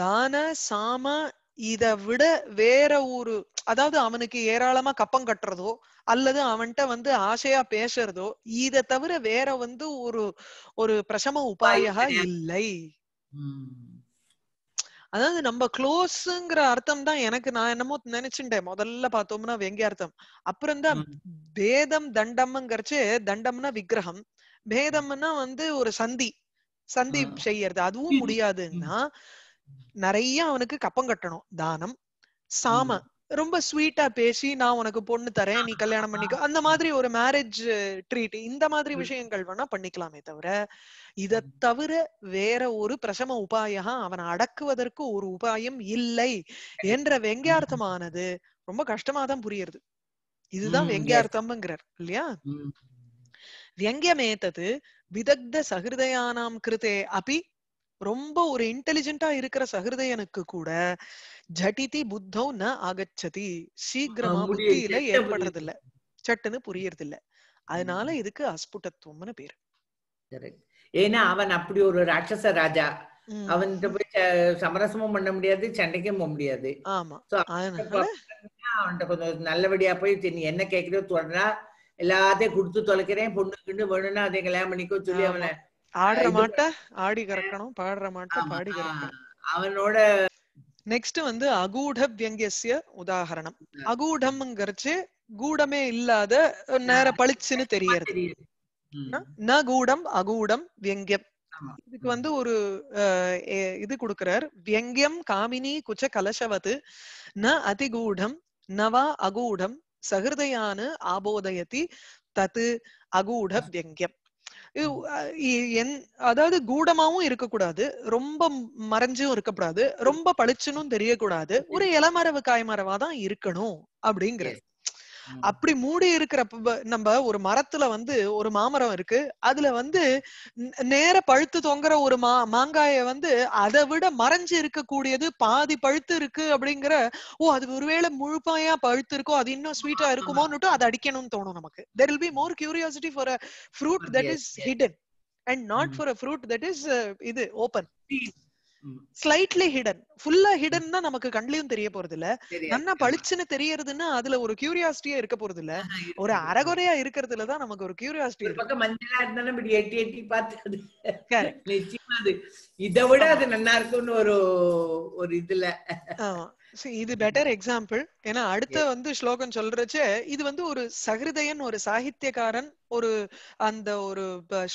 S1: தான சாம இத விட வேற ஒரு அதாவது அவனுக்கு ஏராளமா கப்பம் கட்டுறதோ அல்லது அவன்கிட்ட வந்து ஆசையா பேசுறதோ இத தவிர வேற வந்து ஒரு ஒரு பிரசம உபாயா இல்லை அதாவது நம்ம க்ளோஸ்ங்கிற அர்த்தம் தான் எனக்கு நான் என்னமோ நினைச்சுட்டேன் முதல்ல பார்த்தோம்னா வெங்கிய அர்த்தம் அப்புறம் தான் பேதம் தண்டம்ங்கிறச்சு தண்டம்னா விக்கிரகம் பேதம்னா வந்து ஒரு சந்தி சந்தி செய்யறது அதுவும் முடியாதுன்னா நிறைய அவனுக்கு கப்பம் கட்டணும் தானம் சாம ரொம்ப ஸ்வீட்டா பேசி நான் உனக்கு பொண்ணு தரேன் நீ கல்யாணம் பண்ணிக்கோ அந்த மாதிரி ஒரு மேரேஜ் ட்ரீட் இந்த மாதிரி விஷயங்கள் வேணா பண்ணிக்கலாமே தவிர இத தவிர வேற ஒரு பிரசம உபாயம் அவனை அடக்குவதற்கு ஒரு உபாயம் இல்லை என்ற வெங்கியார்த்தமானது ரொம்ப கஷ்டமா தான் புரியுது இதுதான் வெங்கியார்த்தம்ங்கிறார் இல்லையா வியங்கியமேத்தது விதக்த சகிருதயானாம் கிருதே அபி ரொம்ப ஒரு இன்டெலிஜென்ட்டா இருக்கிற சகிருதயனுக்கு கூட ஜடிதி புத்தௌ ந ஆகச்சதி சீக்கிரமா புத்தியில ஏற்படுறது இல்ல சட்டுன்னு புரியறது இல்ல அதனால இதுக்கு அஸ்புட்டத்துவம்னு பேரு ஏன்னா அவன் அப்படி ஒரு ராட்சச ராஜா அவன் போய் சமரசமும் பண்ண முடியாது சண்டைக்கும் போக முடியாது அவன்கிட்ட கொஞ்சம் நல்லபடியா போய் நீ என்ன கேட்கறியோ தொடரா எல்லாத்தையும் கொடுத்து தொலைக்கிறேன் பொண்ணு கிண்டு வேணும்னா அதை கல்யாணம் பண்ணிக்கோ சொல்லி அவனை ஆடுற மாட்ட ஆடி கறக்கணும் பாடுற மாட்ட பாடி கறக்கணும் அவனோட நெக்ஸ்ட் வந்து அகூட வியங்கியசிய உதாகரணம் அகூடம்ங்கிறச்சு கூடமே இல்லாத நேர பளிச்சுன்னு தெரியறது ந கூடம் அகூடம் வியங்கியம் இதுக்கு வந்து ஒரு இது கொடுக்கிறார் வியங்கியம் காமினி குச்ச கலசவது ந அதிகூடம் நவா அகூடம் சகிருதயானு ஆபோதயதி தத்து அகூட வியங்கியம் அதாவது கூடமாவும் இருக்கக்கூடாது ரொம்ப மறைஞ்சும் இருக்கக்கூடாது ரொம்ப பளிச்சுன்னு தெரியக்கூடாது ஒரு இளமரவு காய்மரவா தான் இருக்கணும் அப்படிங்கிறது அப்படி மூடி இருக்கிற நம்ம ஒரு மரத்துல வந்து ஒரு மாமரம் இருக்கு அதுல வந்து நேர பழுத்து தொங்குற ஒரு மா மாங்காய வந்து அதை விட மறைஞ்சு இருக்கக்கூடியது பாதி பழுத்து இருக்கு அப்படிங்கிற ஓ அது ஒருவேளை முழுப்பாயா பழுத்து இருக்கோ அது இன்னும் ஸ்வீட்டா இருக்குமோன்னுட்டு அதை அடிக்கணும்னு தோணும் நமக்கு there will be more curiosity for a fruit that is hidden and not for a fruit that is இது ஓபன் ஸ்லைட்லி ஹிடன் ஃபுல்லா ஹிடன் தான் நமக்கு கண்லயும் தெரிய போறது இல்ல நன்னா பளிச்சுன்னு தெரியறதுன்னா அதுல ஒரு கியூரியாசிட்டியா இருக்க போறது இல்ல ஒரு அறகுறையா இருக்கிறதுல தான் நமக்கு ஒரு கியூரியாசிட்டி பக்கம் மஞ்சளா இருந்தாலும் இப்படி எட்டி எட்டி பார்த்தது நிச்சயமா அது இதை விட அது நல்லா இருக்கும்னு ஒரு ஒரு இதுல இது பெட்டர் எக்ஸாம்பிள் ஏன்னா அடுத்த வந்து ஸ்லோகம் சொல்றச்சே இது வந்து ஒரு சகிருதயன் ஒரு சாகித்யக்காரன் ஒரு அந்த ஒரு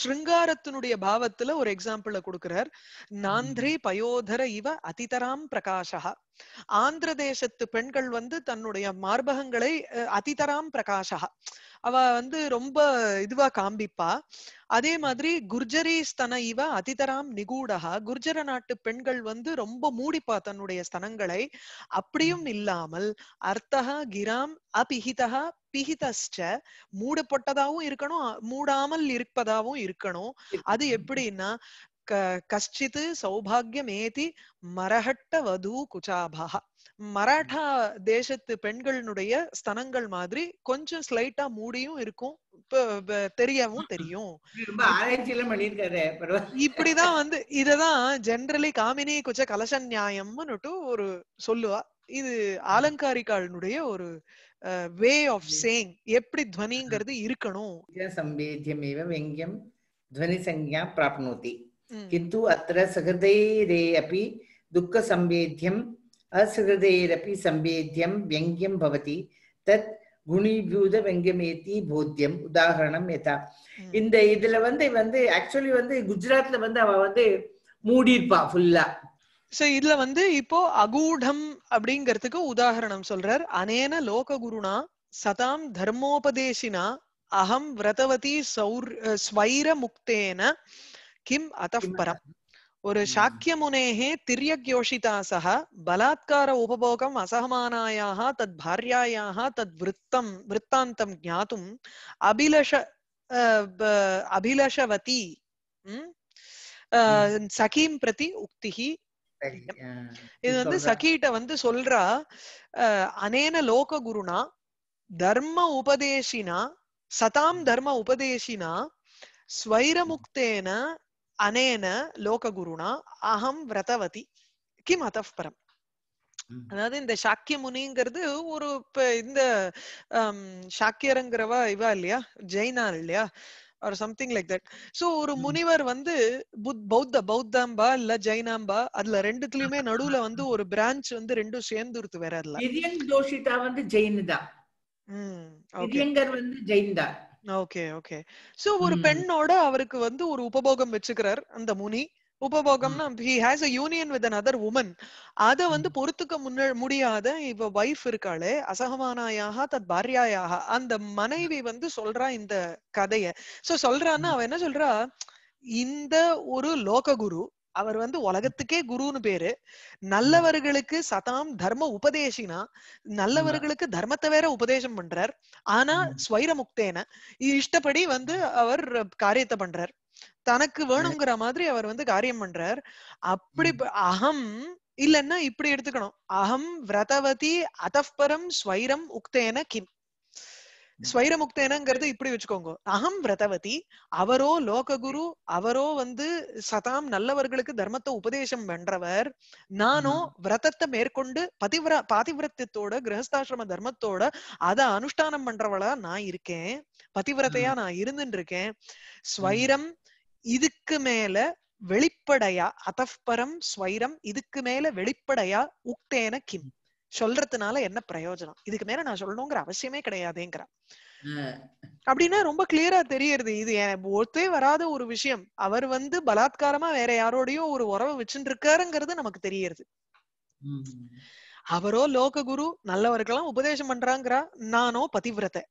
S1: ஸ்ருங்காரத்தினுடைய பாவத்துல ஒரு எக்ஸாம்பிள கொடுக்கிறார் நாந்திரி பயோதர இவ அதிதராம் பிரகாஷா ஆந்திர தேசத்து பெண்கள் வந்து தன்னுடைய மார்பகங்களை அதிதராம் பிரகாஷா அவ வந்து ரொம்ப இதுவா காம்பிப்பா அதே மாதிரி குர்ஜரி ஸ்தன இவ அதிதராம் நிகூடகா குர்ஜர நாட்டு பெண்கள் வந்து ரொம்ப மூடிப்பா தன்னுடைய ஸ்தனங்களை அப்படியும் இல்லாமல் அர்த்தா கிராம் அபிஹிதா பிஹிதஸ்ட மூடப்பட்டதாவும் இருக்கணும் மூடாமல் இருப்பதாவும் இருக்கணும் அது எப்படின்னா கஷ்டித்து சௌபாகியமேதி மரஹட்ட வது குச்சாபா மராட்டா தேசத்து பெண்களினுடைய ஸ்தனங்கள் மாதிரி கொஞ்சம் ஸ்லைட்டா மூடியும் இருக்கும் தெரியவும் தெரியும் இப்படிதான் வந்து இததான் ஜெனரலி காமினி குச்ச கலச நியாயம்னுட்டு ஒரு சொல்லுவா இது ஆலங்காரிகாலனுடைய ஒரு வே ஆஃப் சேயிங் எப்படி துவனிங்கிறது இருக்கணும் சம்பேத்தியமேவ வெங்கியம் துவனி பிராப்னோதி கிந்து அத்திர துக்க சம்பேத்தியம் அசகிருதைரப்பி சம்பேத்தியம் வெங்கியம் பவதி தத் குணிபூத வெங்கமேத்தி போத்தியம் எதா இந்த இதுல வந்து வந்து ஆக்சுவலி வந்து குஜராத்ல வந்து அவ வந்து மூடியிருப்பா ஃபுல்லா சோ இதுல வந்து இப்போ அகூடம் அப்படிங்கறதுக்கு உதாரணம் சொல்றார் அனேன லோக குருணா சதாம் தர்மோபதேசினா அகம் விரதவதி சௌர் ஸ்வைர முக்தேன கிம் அத்தப்பரம் ஒரு சாக்கிய முனேகே திரியக் சக பலாத்கார உபபோகம் அசகமானாயாக தத் பாரியாயாக தத் விரத்தம் விருத்தாந்தம் ஜாத்தும் அபிலஷ அபிலஷவதி சகீம் பிரதி உக்திஹி இது வந்து சகிட்ட வந்து சொல்றா அனேன லோக குருனா தர்ம உபதேசினா சதாம் தர்ம உபதேசினா ஸ்வைரமுக்தேன அனேன லோக குருனா அகம் விரதவதி கிம் அத்தப் அதாவது இந்த சாக்கிய முனிங்கிறது ஒரு இந்த சாக்கியரங்கிறவா இவா இல்லையா ஜெயினா இல்லையா or something like that so ஒரு முனிவர் வந்து புத் பௌத்த பௌத்தாம்பா இல்ல ஜெயினாம்பா அதுல ரெண்டுத்துலயுமே நடுவுல வந்து ஒரு பிரான்ச் வந்து ரெண்டும் சேர்ந்துருத்து வேற இல்ல திரியங் ஜோஷிதா வந்து ஜெயினுதா திரியங்கர் வந்து ஜெயின்தா ஓகே ஓகே சோ ஒரு பெண்ணோட அவருக்கு வந்து ஒரு உபபோகம் வச்சுக்கிறார் அந்த முனி உபபோகம்னா he has a union with other woman அத வந்து பொறுத்துக்க முன்ன முடியாத இவ வைஃப் இருக்காளே அசகமானாயாக தத் பாரியாயாக அந்த மனைவி வந்து சொல்றா இந்த கதைய சோ சொல்றான்னா அவ என்ன சொல்றா இந்த ஒரு லோக குரு அவர் வந்து உலகத்துக்கே குருன்னு பேரு நல்லவர்களுக்கு சதாம் தர்ம உபதேசினா நல்லவர்களுக்கு தர்மத்தை வேற உபதேசம் பண்றார் ஆனா ஸ்வைர முக்தேன இஷ்டப்படி வந்து அவர் காரியத்தை பண்றார் தனக்கு வேணுங்கிற மாதிரி அவர் வந்து காரியம் பண்றார் அப்படி அகம் இல்லன்னா இப்படி எடுத்துக்கணும் அகம் விரதவதி அதப்பரம் ஸ்வைரம் உக்தேன கிம் ஸ்வைரமுக்தேனங்கிறது இப்படி வச்சுக்கோங்க அகம் விரதவதி அவரோ லோககுரு அவரோ வந்து சதாம் நல்லவர்களுக்கு தர்மத்தை உபதேசம் வென்றவர் நானோ விரதத்தை மேற்கொண்டு பதிவிர பாதிவிரத்தியத்தோட கிரகஸ்தாசிரம தர்மத்தோட அத அனுஷ்டானம் பண்றவளா நான் இருக்கேன் பதிவிரதையா நான் இருந்துட்டு இருக்கேன் ஸ்வைரம் இதுக்கு மேல வெளிப்படையா அதஃபரம் ஸ்வைரம் இதுக்கு மேல வெளிப்படையா உக்தேன கிம் சொல்றதுனால என்ன பிரயோஜனம் இதுக்கு மேல நான் சொல்லணுங்கிற அவசியமே கிடையாதுங்கிற அப்படின்னா ரொம்ப கிளியரா தெரியறது இது ஒருத்தே வராத ஒரு விஷயம் அவர் வந்து பலாத்காரமா வேற யாரோடயும் ஒரு உறவு வச்சுட்டு இருக்காருங்கிறது நமக்கு தெரியறது அவரோ லோக குரு நல்லவர்களாம் உபதேசம் பண்றாங்கிறா நானோ பதிவிரத்தை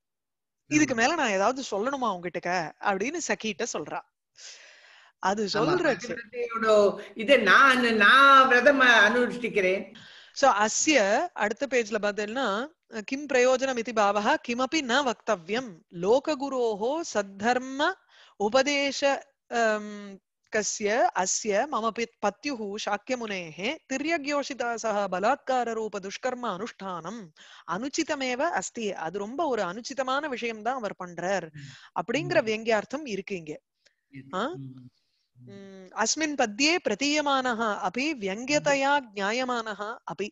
S1: இதுக்கு மேல நான் ஏதாவது சொல்லணுமா உங்ககிட்ட அப்படின்னு சகிட்ட சொல்றா அது சொல்றோட இது நான் நான் விரதம் அனுஷ்டிக்கிறேன் சோ அஸ்ய அடுத்த பேஜ்ல பாத்தீங்கன்னா கிம் பிரயோஜனம் இது பாவா கிமப்பி ந வக்தவியம் லோககுரோஹோ சத்தர்ம உபதேச கஸ்ய அஸ்ய மம பத்யுः शाक्यमुनेः திரியக்யோஷிதா சக பலாத்கார ரூப துஷ்கர்ம அனுஷ்டானம் அனுச்சிதமேவ அஸ்தி அது ரொம்ப ஒரு அனுச்சிதமான விஷயம்தான் அவர் பண்றார் அப்படிங்கிற வியங்கியார்த்தம் இருக்கு இங்க அஸ்மின் पद्ये प्रतीयमानः अपि व्यङ्ग्यतया ज्ञायमानः अपि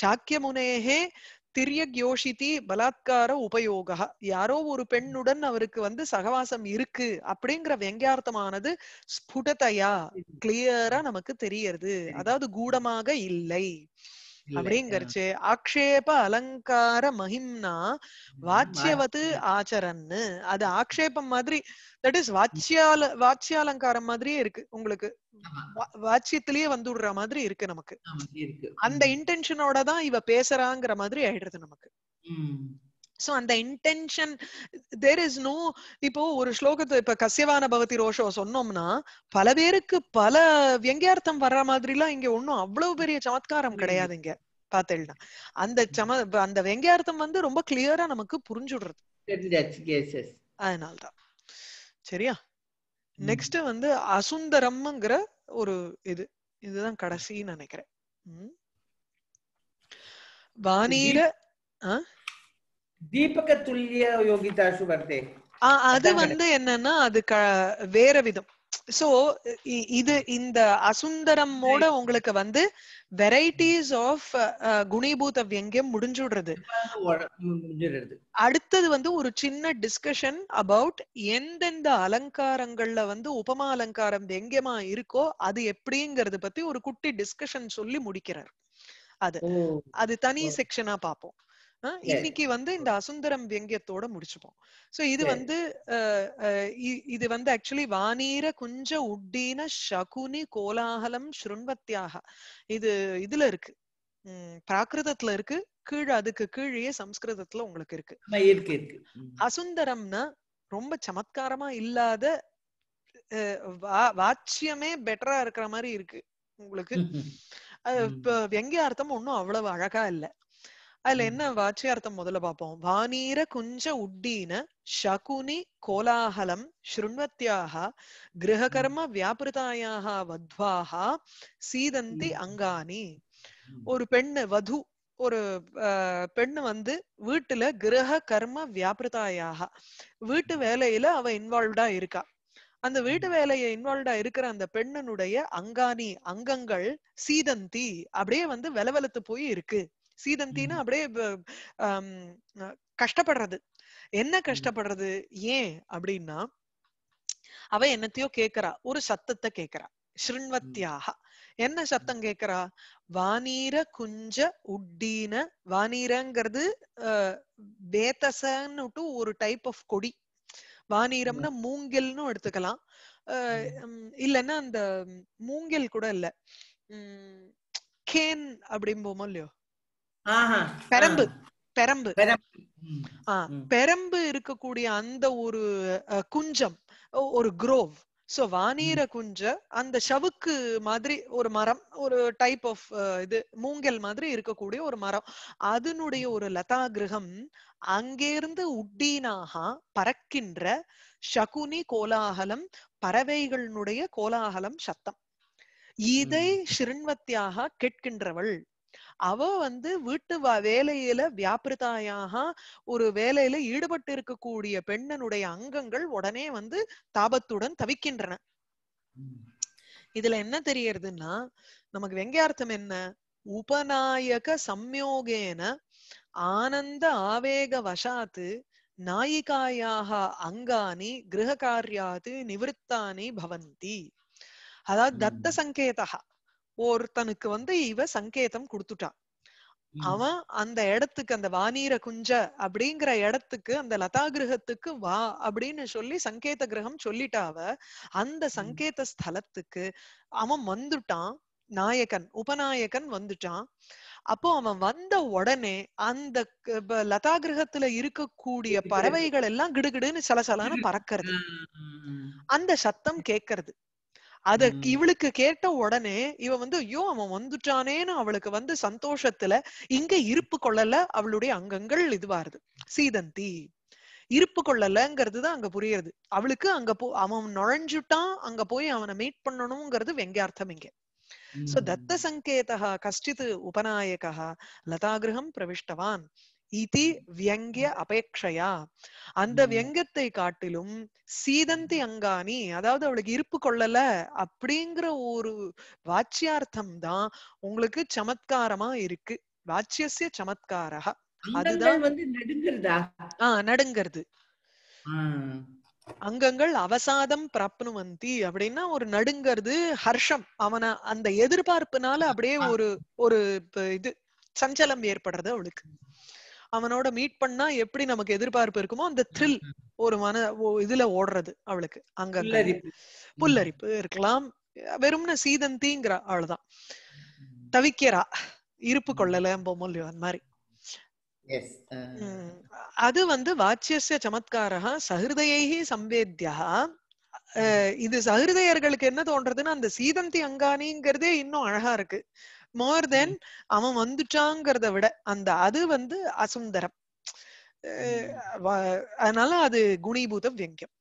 S1: சாக்கியமுனேக திரியக்யோஷிதி பலாத்கார உபயோக யாரோ ஒரு பெண்ணுடன் அவருக்கு வந்து சகவாசம் இருக்கு அப்படிங்கிற வெங்கியார்த்தமானது ஸ்புடதையா கிளியரா நமக்கு தெரியறது அதாவது கூடமாக இல்லை அப்படிங்கிறச்சு ஆக்ஷேப அலங்கார மகிம்னா வாச்சியவத்து ஆச்சரன்னு அது ஆக்ஷேபம் மாதிரி தட் இஸ் வாச்சியால வாச்சியாலங்காரம் மாதிரியே இருக்கு உங்களுக்கு வாச்சியத்திலேயே வந்துடுற மாதிரி இருக்கு நமக்கு அந்த இன்டென்ஷனோட தான் இவ பேசுறாங்கிற மாதிரி ஆயிடுறது நமக்கு சோ அந்த இன்டென்ஷன் தேர் இஸ் நோ இப்போ ஒரு ஸ்லோகத்தை இப்ப கசியவான பவதி ரோஷோ சொன்னோம்னா பல பேருக்கு பல வியங்கியார்த்தம் வர்ற மாதிரிலாம் இங்க ஒண்ணும் அவ்வளவு பெரிய சமத்காரம் கிடையாது இங்க பார்த்தேன்னா அந்த சம அந்த வெங்கையார்த்தம் வந்து ரொம்ப கிளியரா நமக்கு புரிஞ்சுடுறது அதனால்தான் சரியா நெக்ஸ்ட் வந்து அசுந்தரம்ங்கிற ஒரு இது இதுதான் கடைசின்னு நினைக்கிறேன் வானில ஆஹ் தீபக துல்லிய யோகிதாஷு வர்த்தே அது வந்து என்னன்னா அது வேற விதம் சோ இது இந்த அசுந்தரமோட உங்களுக்கு வந்து வெரைட்டிஸ் ஆஃப் குணிபூத வியங்கியம் விடுறது அடுத்தது வந்து ஒரு சின்ன டிஸ்கஷன் அபவுட் எந்தெந்த அலங்காரங்கள்ல வந்து உபமா அலங்காரம் எங்கேமா இருக்கோ அது எப்படிங்கறது பத்தி ஒரு குட்டி டிஸ்கஷன் சொல்லி முடிக்கிறார் அது அது தனி செக்ஷனா பார்ப்போம் இன்னைக்கு வந்து இந்த அசுந்தரம் வியங்கியத்தோட முடிச்சுப்போம் சோ இது வந்து இது வந்து ஆக்சுவலி வானீர குஞ்ச உட்டீன சகுனி கோலாகலம் ஸ்ருண்வத்தியாக இது இதுல இருக்கு பிராகிருதத்துல இருக்கு கீழ அதுக்கு கீழே சம்ஸ்கிருதத்துல உங்களுக்கு இருக்கு அசுந்தரம்னா ரொம்ப சமத்காரமா இல்லாத வாட்சியமே பெட்டரா இருக்கிற மாதிரி இருக்கு உங்களுக்கு அர்த்தம் ஒன்னும் அவ்வளவு அழகா இல்ல அதுல என்ன வாச்சியார்த்தம் முதல்ல பார்ப்போம் வானீர குஞ்ச உட்டீன சகுனி கோலாகலம் ஸ்ருண்வத்யாக கிரககர்ம வியாபிருதாயாக வத்வாக சீதந்தி அங்காணி ஒரு பெண்ணு வது ஒரு பெண்ணு வந்து வீட்டுல கிரக கர்ம வியாபிருதாயாக வீட்டு வேலையில அவ இன்வால்வ்டா இருக்கா அந்த வீட்டு வேலையை இன்வால்வ்டா இருக்கிற அந்த பெண்ணனுடைய அங்கானி அங்கங்கள் சீதந்தி அப்படியே வந்து வெலவெலத்து போய் இருக்கு சீதந்தினா அப்படியே கஷ்டப்படுறது என்ன கஷ்டப்படுறது ஏன் அப்படின்னா அவ என்னத்தையோ கேக்குறா ஒரு சத்தத்தை கேக்குறா ஸ்ருண்வத்தியாக என்ன சத்தம் கேக்குறா வானீர குஞ்ச உட்டீன வானீரங்கிறது விட்டு ஒரு டைப் ஆஃப் கொடி வானீரம்னா மூங்கில்னு எடுத்துக்கலாம் இல்லைன்னா அந்த மூங்கில் கூட இல்ல உம் கேன் அப்படிம்போமோ இல்லையோ பெரம்பு பெரம்பு பெரம்பு இருக்கக்கூடிய அந்த ஒரு குஞ்சம் ஒரு குரோவ் சோ வானீர குஞ்ச அந்த சவுக்கு மாதிரி ஒரு மரம் ஒரு டைப் ஆஃப் இது மூங்கல் மாதிரி இருக்கக்கூடிய ஒரு மரம் அதனுடைய ஒரு லதா கிரகம் அங்கேருந்து உட்டீனாக பறக்கின்ற சகுனி கோலாகலம் பறவைகளினுடைய கோலாகலம் சத்தம் இதை ஷிருண்வத்தியாக கேட்கின்றவள் அவ வந்து வீட்டு வேலையில வியாபிரதாயாக ஒரு வேலையில ஈடுபட்டு இருக்கக்கூடிய பெண்ணனுடைய அங்கங்கள் உடனே வந்து தாபத்துடன் தவிக்கின்றன இதுல என்ன தெரியறதுன்னா நமக்கு வெங்கையார்த்தம் என்ன உபநாயக சம்யோகேன ஆனந்த ஆவேக வசாத்து நாயிகாயாக அங்கானி கிரக காரியாது நிவத்தானி பவந்தி அதாவது தத்த சங்கேதா ஒருத்தனுக்கு வந்து இவ சங்கேதம் கொடுத்துட்டான் அவன் அந்த இடத்துக்கு அந்த வானீர குஞ்ச அப்படிங்கிற இடத்துக்கு அந்த லதா கிரகத்துக்கு வா அப்படின்னு சொல்லி சங்கேத கிரகம் சொல்லிட்டாவ அந்த சங்கேத ஸ்தலத்துக்கு அவன் வந்துட்டான் நாயகன் உபநாயகன் வந்துட்டான் அப்போ அவன் வந்த உடனே அந்த லதா கிரகத்துல இருக்கக்கூடிய பறவைகள் எல்லாம் கிடுகிடுன்னு சலசலான்னு பறக்கிறது அந்த சத்தம் கேக்குறது அத இவளுக்கு கேட்ட உடனே இவ வந்து ஐயோ அவன் வந்துட்டானேன்னு அவளுக்கு வந்து சந்தோஷத்துல இங்க இருப்பு கொள்ளல அவளுடைய அங்கங்கள் இதுவாருது சீதந்தி இருப்பு கொள்ளலங்கிறது தான் அங்க புரியுறது அவளுக்கு அங்க போ அவன் நுழைஞ்சுட்டான் அங்க போய் அவனை மீட் பண்ணணும்ங்கிறது வெங்கியார்த்தம் இங்க சோ தத்த சங்கேதா கஷ்டித் உபநாயகா லதாகிருகம் பிரவிஷ்டவான் இதி வியங்கிய அபேட்சையா அந்த வியங்கத்தை காட்டிலும் சீதந்தி அங்காணி அதாவது அவளுக்கு இருப்பு கொள்ளல அப்படிங்கிற ஒரு வாச்சியார்த்தம் தான் உங்களுக்கு சமத்காரமா இருக்கு வாச்சியசிய சமத்காரா அதுதான் வந்து நடுங்கிறதா ஆஹ் நடுங்கிறது அங்கங்கள் அவசாதம் பிராப்னுவந்தி அப்படின்னா ஒரு நடுங்கிறது ஹர்ஷம் அவன அந்த எதிர்பார்ப்புனால அப்படியே ஒரு ஒரு இது சஞ்சலம் ஏற்படுறது அவளுக்கு அவனோட மீட் பண்ணா எப்படி நமக்கு எதிர்பார்ப்பு இருக்குமோ அந்த த்ரில் ஒரு மன இதுல ஓடுறது அவளுக்கு அங்க புல்லரிப்பு இருக்கலாம் வெறும்னு சீதந்திங்கிற அவள்தான் தவிக்கிறா இருப்பு கொள்ளல பொம்மல்யோ அந்த மாதிரி அது வந்து வாட்சிய சமத்காரா சஹிருதயை சம்வேத்தியா இது சஹிருதயர்களுக்கு என்ன தோன்றதுன்னா அந்த சீதந்தி அங்கானிங்கிறதே இன்னும் அழகா இருக்கு மோர் தென் mm. அவன் வந்துட்டாங்கிறத விட அந்த அது வந்து அசுந்தரம் mm. அதனால அது குணிபூத வியங்கியம்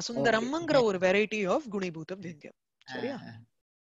S1: அசுந்தரம்ங்கிற ஒரு வெரைட்டி ஆஃப் குணிபூத வியங்கியம் சரியா